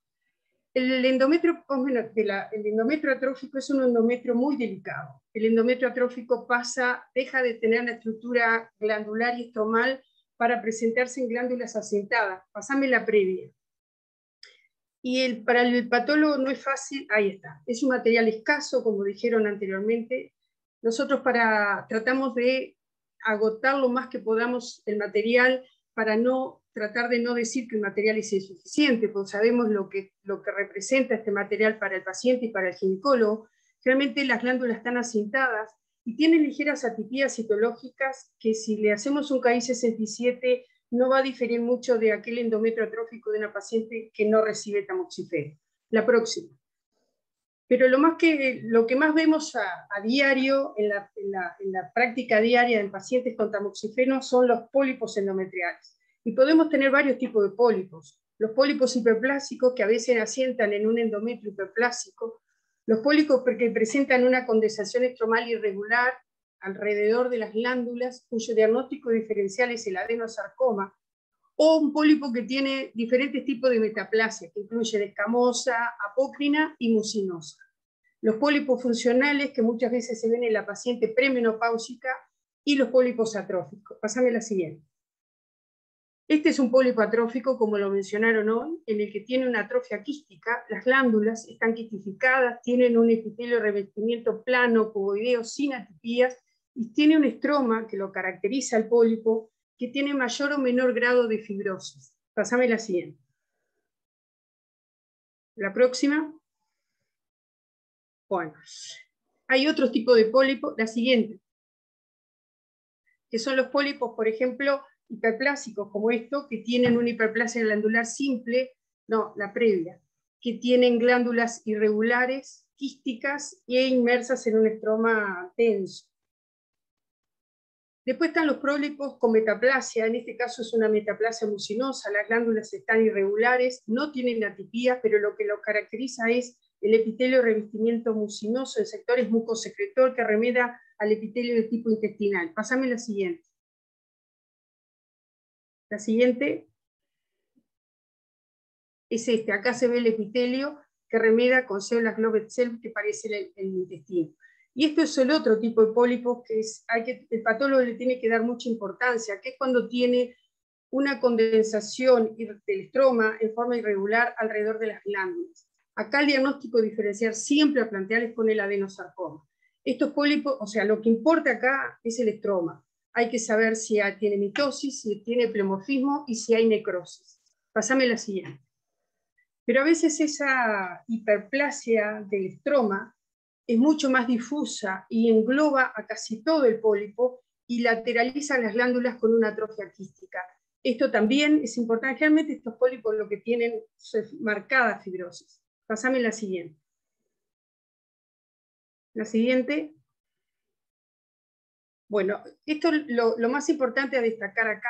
el endometrio, oh, el atrófico es un endometrio muy delicado. El endometrio atrófico pasa, deja de tener la estructura glandular y estomal para presentarse en glándulas asentadas. Pasame la previa. Y el, para el patólogo no es fácil, ahí está. Es un material escaso, como dijeron anteriormente. Nosotros para, tratamos de agotar lo más que podamos el material para no tratar de no decir que el material es insuficiente, pues sabemos lo que, lo que representa este material para el paciente y para el ginecólogo. Realmente las glándulas están asintadas y tienen ligeras atipías citológicas que si le hacemos un KI67 no va a diferir mucho de aquel endometrio atrófico de una paciente que no recibe tamoxifeno. La próxima. Pero lo, más que, lo que más vemos a, diario, en la, en la, práctica diaria en pacientes con tamoxifeno, son los pólipos endometriales. Y podemos tener varios tipos de pólipos. Los pólipos hiperplásicos que a veces asientan en un endometrio hiperplásico, los pólipos que presentan una condensación estromal irregular alrededor de las glándulas, cuyo diagnóstico diferencial es el adenosarcoma, o un pólipo que tiene diferentes tipos de metaplasia, que incluye escamosa, apócrina y mucinosa. Los pólipos funcionales, que muchas veces se ven en la paciente premenopáusica, y los pólipos atróficos. a la siguiente. Este es un pólipo atrófico, como lo mencionaron hoy, en el que tiene una atrofia quística, las glándulas están quistificadas, tienen un epitelio revestimiento plano, cuboideo, sin atipías, y tiene un estroma que lo caracteriza al pólipo, que tiene mayor o menor grado de fibrosis. Pásame la siguiente. La próxima. Bueno, hay otro tipo de pólipo, la siguiente, que son los pólipos, por ejemplo, hiperplásicos como esto, que tienen una hiperplasia glandular simple, no, la previa, que tienen glándulas irregulares, quísticas e inmersas en un estroma tenso. Después están los prólipos con metaplasia, en este caso es una metaplasia mucinosa, las glándulas están irregulares, no tienen atipía pero lo que los caracteriza es el epitelio revestimiento mucinoso en sectores mucosecretor que remeda al epitelio de tipo intestinal. Pasame la siguiente. La siguiente es este. Acá se ve el epitelio que remeda con células globet que parece el, intestino. Y esto es el otro tipo de pólipos. que, es, que el patólogo le tiene que dar mucha importancia, que es cuando tiene una condensación del estroma en forma irregular alrededor de las glándulas. Acá el diagnóstico diferencial siempre a plantear es con el adenosarcoma. Estos pólipos, o sea, lo que importa acá es el estroma hay que saber si tiene mitosis, si tiene pleomorfismo y si hay necrosis. Pásame la siguiente. Pero a veces esa hiperplasia del estroma es mucho más difusa y engloba a casi todo el pólipo y lateraliza las glándulas con una atrofia quística. Esto también es importante. Realmente estos pólipos lo que tienen es marcada fibrosis. Pásame la siguiente. La siguiente bueno, esto lo, lo más importante a destacar acá,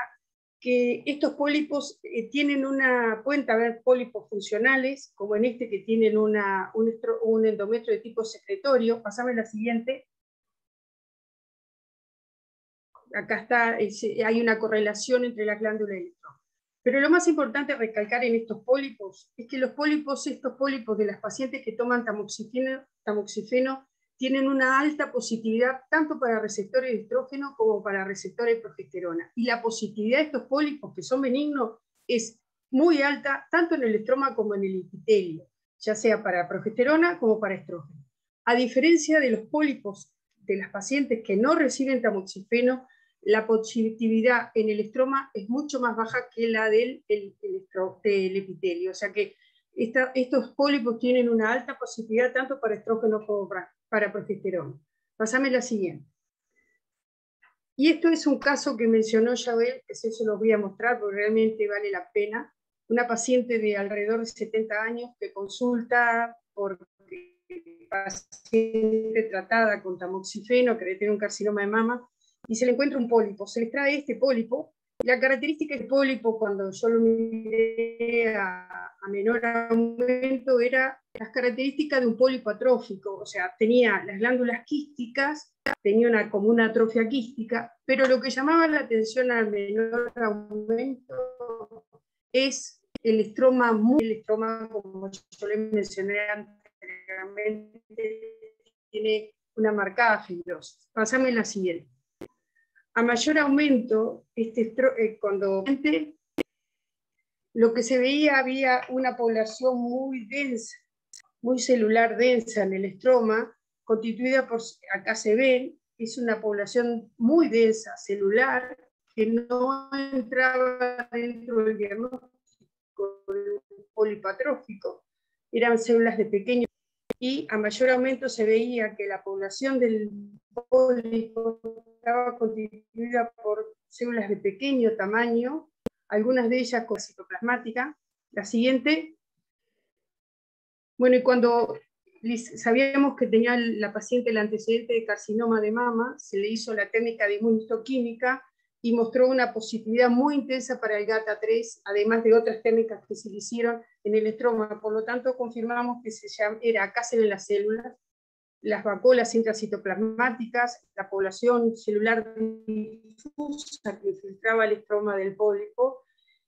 que estos pólipos eh, tienen una, pueden haber pólipos funcionales, como en este que tienen un, endometrio de tipo secretorio. Pasame la siguiente. Acá está, eh, hay una correlación entre la glándula y el Pero lo más importante recalcar en estos pólipos es que los pólipos, estos pólipos de las pacientes que toman tamoxifeno tienen una alta positividad tanto para receptores de estrógeno como para receptores de progesterona. Y la positividad de estos pólipos que son benignos es muy alta tanto en el estroma como en el epitelio, ya sea para progesterona como para estrógeno. A diferencia de los pólipos de las pacientes que no reciben tamoxifeno, la positividad en el estroma es mucho más baja que la del, epitelio. O sea que estos pólipos tienen una alta positividad tanto para estrógeno como para para progesterona. Pásame la siguiente. Y esto es un caso que mencionó Yabel, que se lo voy a mostrar porque realmente vale la pena. Una paciente de alrededor de 70 años que consulta por paciente tratada con tamoxifeno que tiene un carcinoma de mama y se le encuentra un pólipo. Se le trae este pólipo la característica del pólipo cuando yo lo miré a, menor aumento era las características de un pólipo atrófico, o sea, tenía las glándulas quísticas, tenía como una atrofia quística, pero lo que llamaba la atención al menor aumento es el estroma, muy, el estroma como yo le mencioné anteriormente, tiene una marcada fibrosis. Pásame la siguiente a mayor aumento, este, eh, cuando lo que se veía había una población muy densa, muy celular densa en el estroma, constituida por, acá se ve, es una población muy densa, celular, que no entraba dentro del diagnóstico polipatrófico. Eran células de pequeño y a mayor aumento se veía que la población del estaba constituida por células de pequeño tamaño, algunas de ellas con citoplasmática. La siguiente. Bueno, y cuando sabíamos que tenía la paciente el antecedente de carcinoma de mama, se le hizo la técnica de inmunistoquímica y mostró una positividad muy intensa para el GATA3, además de otras técnicas que se le hicieron en el estroma. Por lo tanto, confirmamos que se llama, era cáncer en las células las vacuolas intracitoplasmáticas, la población celular difusa que infiltraba el estroma del pólipo.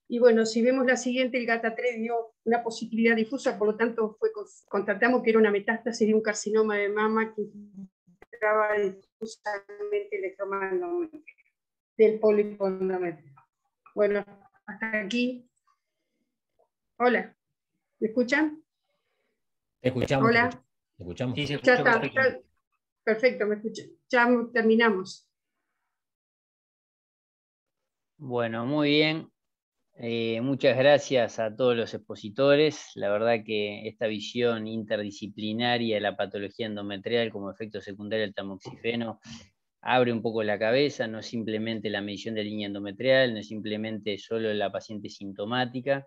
Y bueno, si vemos la siguiente, el GATA3 dio una posibilidad difusa, por lo tanto fue, contratamos que era una metástasis de un carcinoma de mama que infiltraba difusamente el estroma del pólipo Bueno, hasta aquí. Hola, ¿me escuchan? Escuchamos. Hola escuchamos? perfecto. me Ya terminamos. Bueno, muy bien. Eh, muchas gracias a todos los expositores. La verdad que esta visión interdisciplinaria de la patología endometrial como efecto secundario del tamoxifeno abre un poco la cabeza, no es simplemente la medición de línea endometrial, no es simplemente solo la paciente sintomática,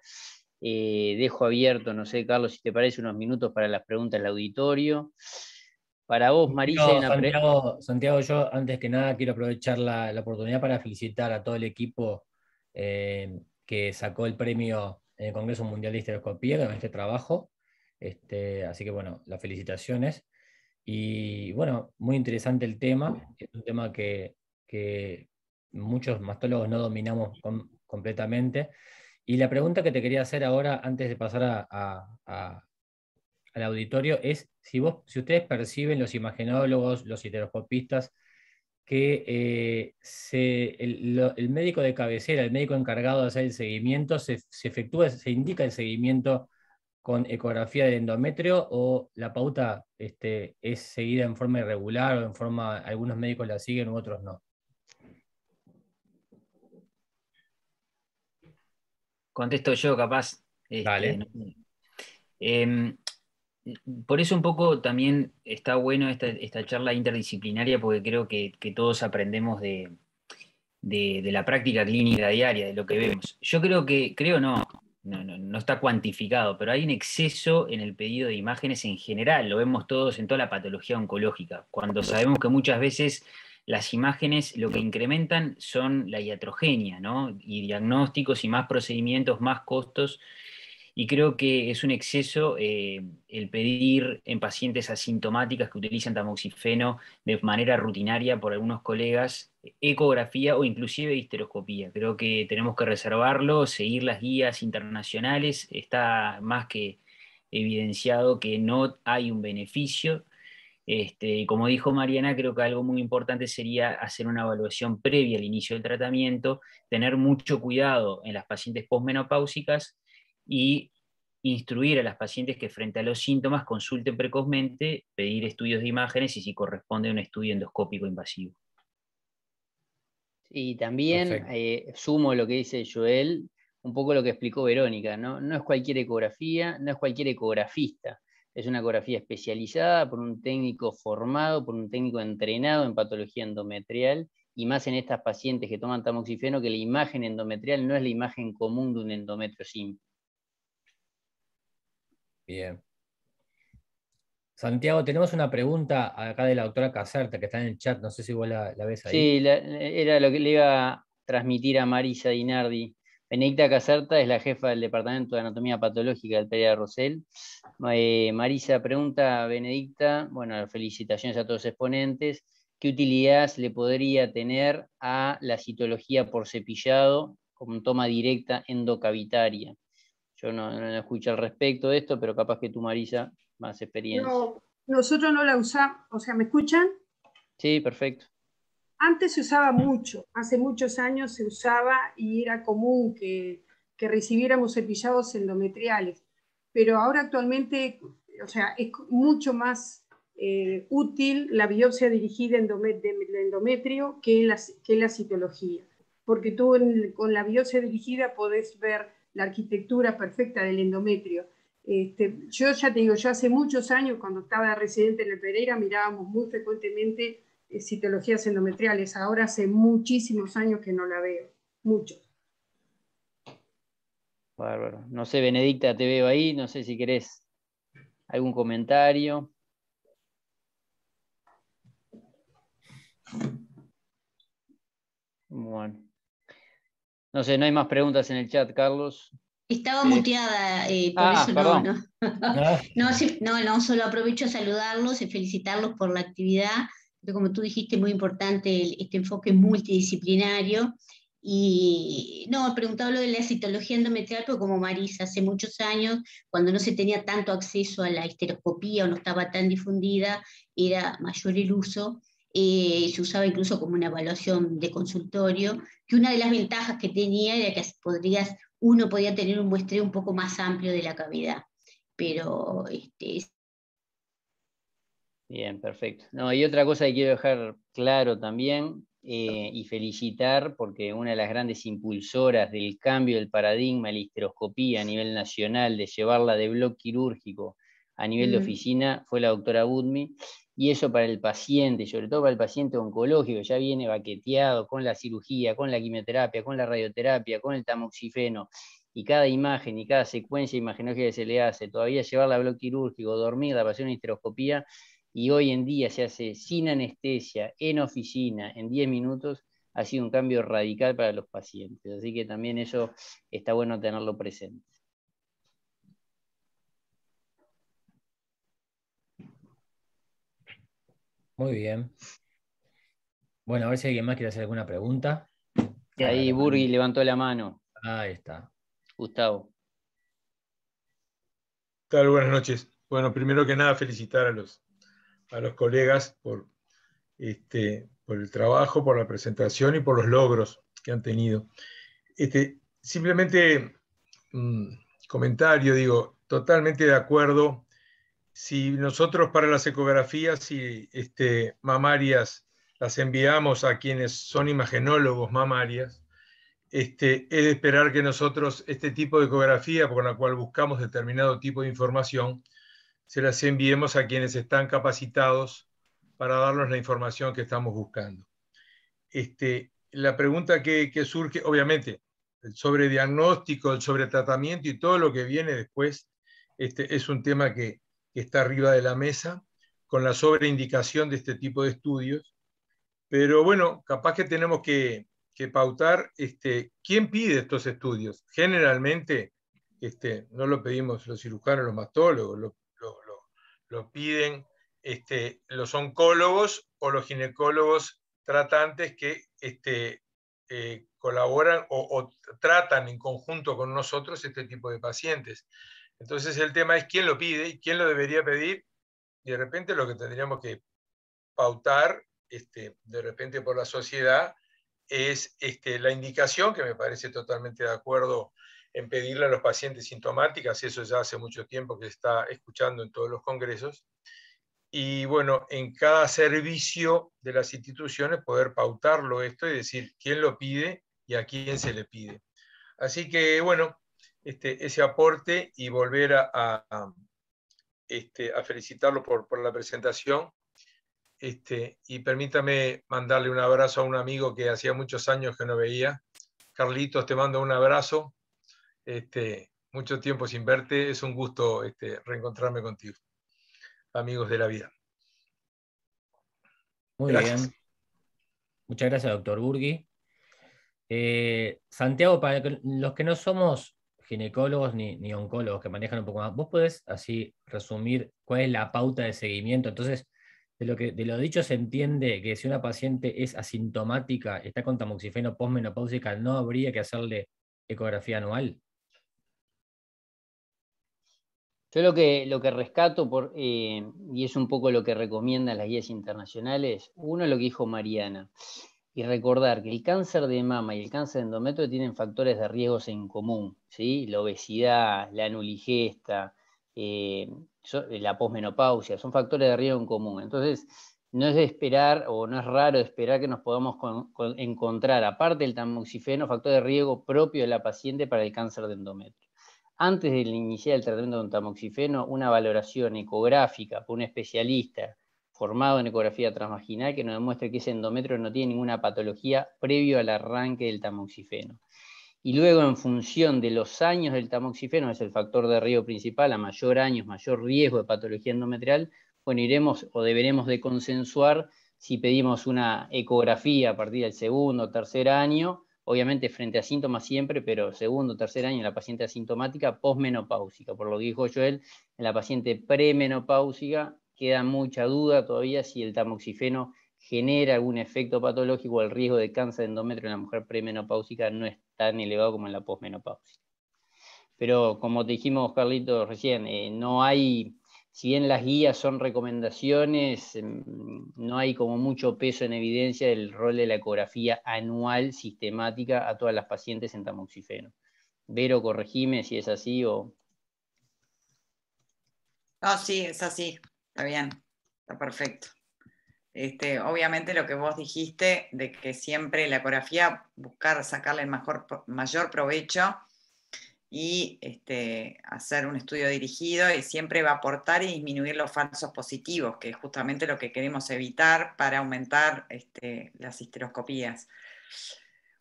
eh, dejo abierto, no sé, Carlos, si te parece, unos minutos para las preguntas del auditorio. Para vos, Marisa. Santiago, yo antes que nada quiero aprovechar la, oportunidad para felicitar a todo el equipo eh, que sacó el premio en el Congreso Mundial de Histeroscopía con este trabajo. Este, así que bueno, las felicitaciones. Y bueno, muy interesante el tema. Es un tema que, muchos mastólogos no dominamos completamente. Y la pregunta que te quería hacer ahora, antes de pasar al auditorio, es si, vos, si ustedes perciben los imagenólogos, los heteroscopistas, que eh, el, médico de cabecera, el médico encargado de hacer el seguimiento, se, efectúa, se indica el seguimiento con ecografía de endometrio o la pauta este, es seguida en forma irregular o en forma, algunos médicos la siguen u otros no. Contesto yo, capaz. Este, em, por eso un poco también está bueno esta, charla interdisciplinaria, porque creo que, todos aprendemos de, la práctica clínica diaria, de lo que vemos. Yo creo que, creo no, no, no, está cuantificado, pero hay un exceso en el pedido de imágenes en general, lo vemos todos en toda la patología oncológica, cuando sabemos que muchas veces las imágenes lo que incrementan son la iatrogenia, Y diagnósticos y más procedimientos, más costos. Y creo que es un exceso eh, el pedir en pacientes asintomáticas que utilizan tamoxifeno de manera rutinaria por algunos colegas ecografía o inclusive histeroscopía. Creo que tenemos que reservarlo, seguir las guías internacionales. Está más que evidenciado que no hay un beneficio este, como dijo Mariana, creo que algo muy importante sería hacer una evaluación previa al inicio del tratamiento, tener mucho cuidado en las pacientes posmenopáusicas y instruir a las pacientes que frente a los síntomas consulten precozmente, pedir estudios de imágenes y si corresponde un estudio endoscópico invasivo. Y también eh, sumo lo que dice Joel, un poco lo que explicó Verónica, no es cualquier ecografía, no es cualquier ecografista. Es una ecografía especializada por un técnico formado, por un técnico entrenado en patología endometrial y más en estas pacientes que toman tamoxifeno que la imagen endometrial no es la imagen común de un endometrio simple. Bien. Santiago, tenemos una pregunta acá de la doctora Caserta que está en el chat, no sé si vos la, ves ahí. Sí, era lo que le iba a transmitir a Marisa Dinardi. Benedicta Caserta es la jefa del Departamento de Anatomía Patológica del PDA de Rosell. Eh, Marisa pregunta a Benedicta, bueno, felicitaciones a todos los exponentes, ¿qué utilidades le podría tener a la citología por cepillado con toma directa endocavitaria? Yo no, no, no escucho al respecto de esto, pero capaz que tú, Marisa, más experiencia. No, nosotros no la usamos, o sea, ¿me escuchan? Sí, perfecto. Antes se usaba mucho, hace muchos años se usaba y era común que, recibiéramos cepillados endometriales, pero ahora actualmente, o sea, es mucho más eh, útil la biopsia dirigida del endometrio que la, que la citología, porque tú con la biopsia dirigida podés ver la arquitectura perfecta del endometrio. Este, yo ya te digo, yo hace muchos años, cuando estaba residente en la Pereira, mirábamos muy frecuentemente citologías endometriales. Ahora hace muchísimos años que no la veo, mucho Bárbaro. No sé, Benedicta, te veo ahí, no sé si querés algún comentario. Bueno. No sé, no hay más preguntas en el chat, Carlos. Estaba muteada, eh, por ah, eso no, no. no, no, solo aprovecho a saludarlos y felicitarlos por la actividad como tú dijiste, muy importante este enfoque multidisciplinario. Y no, he preguntado lo de la citología endometrial, pero como Marisa, hace muchos años, cuando no se tenía tanto acceso a la histeroscopía o no estaba tan difundida, era mayor el uso. Eh, se usaba incluso como una evaluación de consultorio, que una de las ventajas que tenía era que podrías, uno podía tener un muestreo un poco más amplio de la cavidad. Pero este, Bien, perfecto. No, y otra cosa que quiero dejar claro también eh, y felicitar, porque una de las grandes impulsoras del cambio del paradigma de la histeroscopía a nivel nacional, de llevarla de bloque quirúrgico a nivel de oficina, fue la doctora Budmi. Y eso para el paciente, sobre todo para el paciente oncológico, ya viene baqueteado con la cirugía, con la quimioterapia, con la radioterapia, con el tamoxifeno, y cada imagen y cada secuencia imagenológica que se le hace, todavía llevarla a bloque quirúrgico, dormir, la pasión una histeroscopía, y hoy en día se hace sin anestesia, en oficina, en 10 minutos, ha sido un cambio radical para los pacientes. Así que también eso está bueno tenerlo presente. Muy bien. Bueno, a ver si alguien más quiere hacer alguna pregunta. Ahí Burgi levantó la mano. Ahí está. Gustavo. ¿Qué tal? Buenas noches. Bueno, primero que nada, felicitar a los a los colegas por, este, por el trabajo, por la presentación y por los logros que han tenido. Este, simplemente mm, comentario, digo, totalmente de acuerdo. Si nosotros para las ecografías y este, mamarias las enviamos a quienes son imagenólogos mamarias, este, es de esperar que nosotros este tipo de ecografía con la cual buscamos determinado tipo de información se las enviemos a quienes están capacitados para darnos la información que estamos buscando. Este, la pregunta que, surge, obviamente, el sobrediagnóstico, el tratamiento y todo lo que viene después, este, es un tema que, está arriba de la mesa con la sobreindicación de este tipo de estudios. Pero bueno, capaz que tenemos que, pautar este, quién pide estos estudios. Generalmente, este, no lo pedimos los cirujanos, los mastólogos, los lo piden este, los oncólogos o los ginecólogos tratantes que este, eh, colaboran o, tratan en conjunto con nosotros este tipo de pacientes. Entonces el tema es quién lo pide y quién lo debería pedir y de repente lo que tendríamos que pautar este, de repente por la sociedad es la indicación, que me parece totalmente de acuerdo en pedirle a los pacientes sintomáticas, eso ya hace mucho tiempo que se está escuchando en todos los congresos, y bueno, en cada servicio de las instituciones poder pautarlo esto y decir quién lo pide y a quién se le pide. Así que bueno, este, ese aporte y volver a, a, este, a felicitarlo por, por, la presentación. Este, y permítame mandarle un abrazo a un amigo que hacía muchos años que no veía. Carlitos, te mando un abrazo este, mucho tiempo sin verte, es un gusto este, reencontrarme contigo, amigos de la vida. Muy bien. Muchas gracias, doctor Burgi. Eh, Santiago, para los que no somos ginecólogos ni, oncólogos que manejan un poco más, vos podés así resumir cuál es la pauta de seguimiento. Entonces, de lo, de lo dicho se entiende que si una paciente es asintomática, está con tamoxifeno posmenopáusica no habría que hacerle ecografía anual. Yo lo que, lo que rescato, eh, y es un poco lo que recomiendan las guías internacionales, uno lo que dijo Mariana, y recordar que el cáncer de mama y el cáncer de endometrio tienen factores de riesgo en común, ¿sí? la obesidad, la anuligesta, eh, la posmenopausia, son factores de riesgo en común. Entonces, no es de esperar o no es raro esperar que nos podamos encontrar, aparte del tamoxifeno, factor de riesgo propio de la paciente para el cáncer de endometrio antes de iniciar el tratamiento un tamoxifeno, una valoración ecográfica por un especialista formado en ecografía transvaginal que nos demuestre que ese endometrio no tiene ninguna patología previo al arranque del tamoxifeno. Y luego, en función de los años del tamoxifeno, es el factor de riesgo principal, a mayor años, mayor riesgo de patología endometrial, bueno, iremos o deberemos de consensuar si pedimos una ecografía a partir del segundo o tercer año obviamente frente a síntomas siempre, pero segundo, tercer año en la paciente asintomática posmenopáusica. Por lo que dijo Joel, en la paciente premenopáusica queda mucha duda todavía si el tamoxifeno genera algún efecto patológico, el riesgo de cáncer de endometrio en la mujer premenopáusica no es tan elevado como en la posmenopáusica. Pero como te dijimos, Carlitos, recién, eh, no hay si bien las guías son recomendaciones, em, no hay como mucho peso en evidencia del rol de la ecografía anual sistemática a todas las pacientes en tamoxifeno. Vero, corregime si es así o... No, sí, es así, está bien, está perfecto. Este, obviamente lo que vos dijiste de que siempre la ecografía, buscar sacarle el mayor provecho y este, hacer un estudio dirigido y siempre va a aportar y disminuir los falsos positivos, que es justamente lo que queremos evitar para aumentar este, las histeroscopías.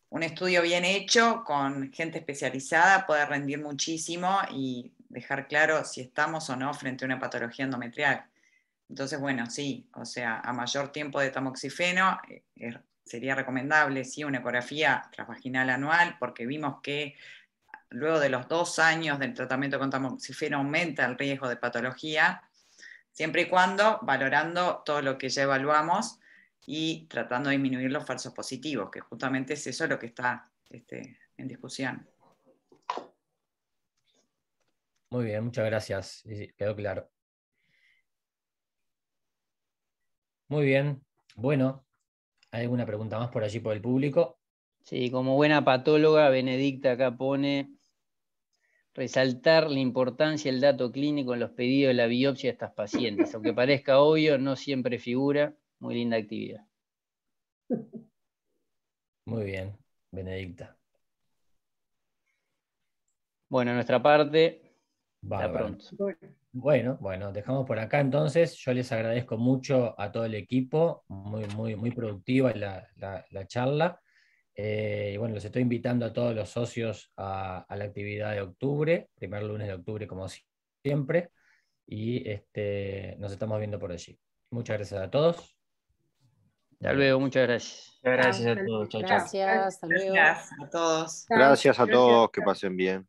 Un estudio bien hecho con gente especializada puede rendir muchísimo y dejar claro si estamos o no frente a una patología endometrial. Entonces, bueno, sí, o sea, a mayor tiempo de tamoxifeno eh, er, sería recomendable, sí, una ecografía transvaginal anual, porque vimos que luego de los dos años del tratamiento con tamoxifeno aumenta el riesgo de patología, siempre y cuando valorando todo lo que ya evaluamos y tratando de disminuir los falsos positivos, que justamente es eso lo que está este, en discusión. Muy bien, muchas gracias. Quedó claro. Muy bien. Bueno, ¿hay alguna pregunta más por allí por el público? Sí, como buena patóloga, Benedicta acá pone resaltar la importancia del dato clínico en los pedidos de la biopsia de estas pacientes. Aunque parezca obvio, no siempre figura. Muy linda actividad. Muy bien, Benedicta. Bueno, nuestra parte. Hasta pronto. Bueno, bueno, dejamos por acá entonces. Yo les agradezco mucho a todo el equipo, muy, muy, muy productiva la, la charla. Eh, y bueno, les estoy invitando a todos los socios a, la actividad de octubre, primer lunes de octubre como siempre, y este, nos estamos viendo por allí. Muchas gracias a todos. Hasta luego, muchas gracias. Gracias a todos. Gracias, a todos. Gracias a todos, que pasen bien.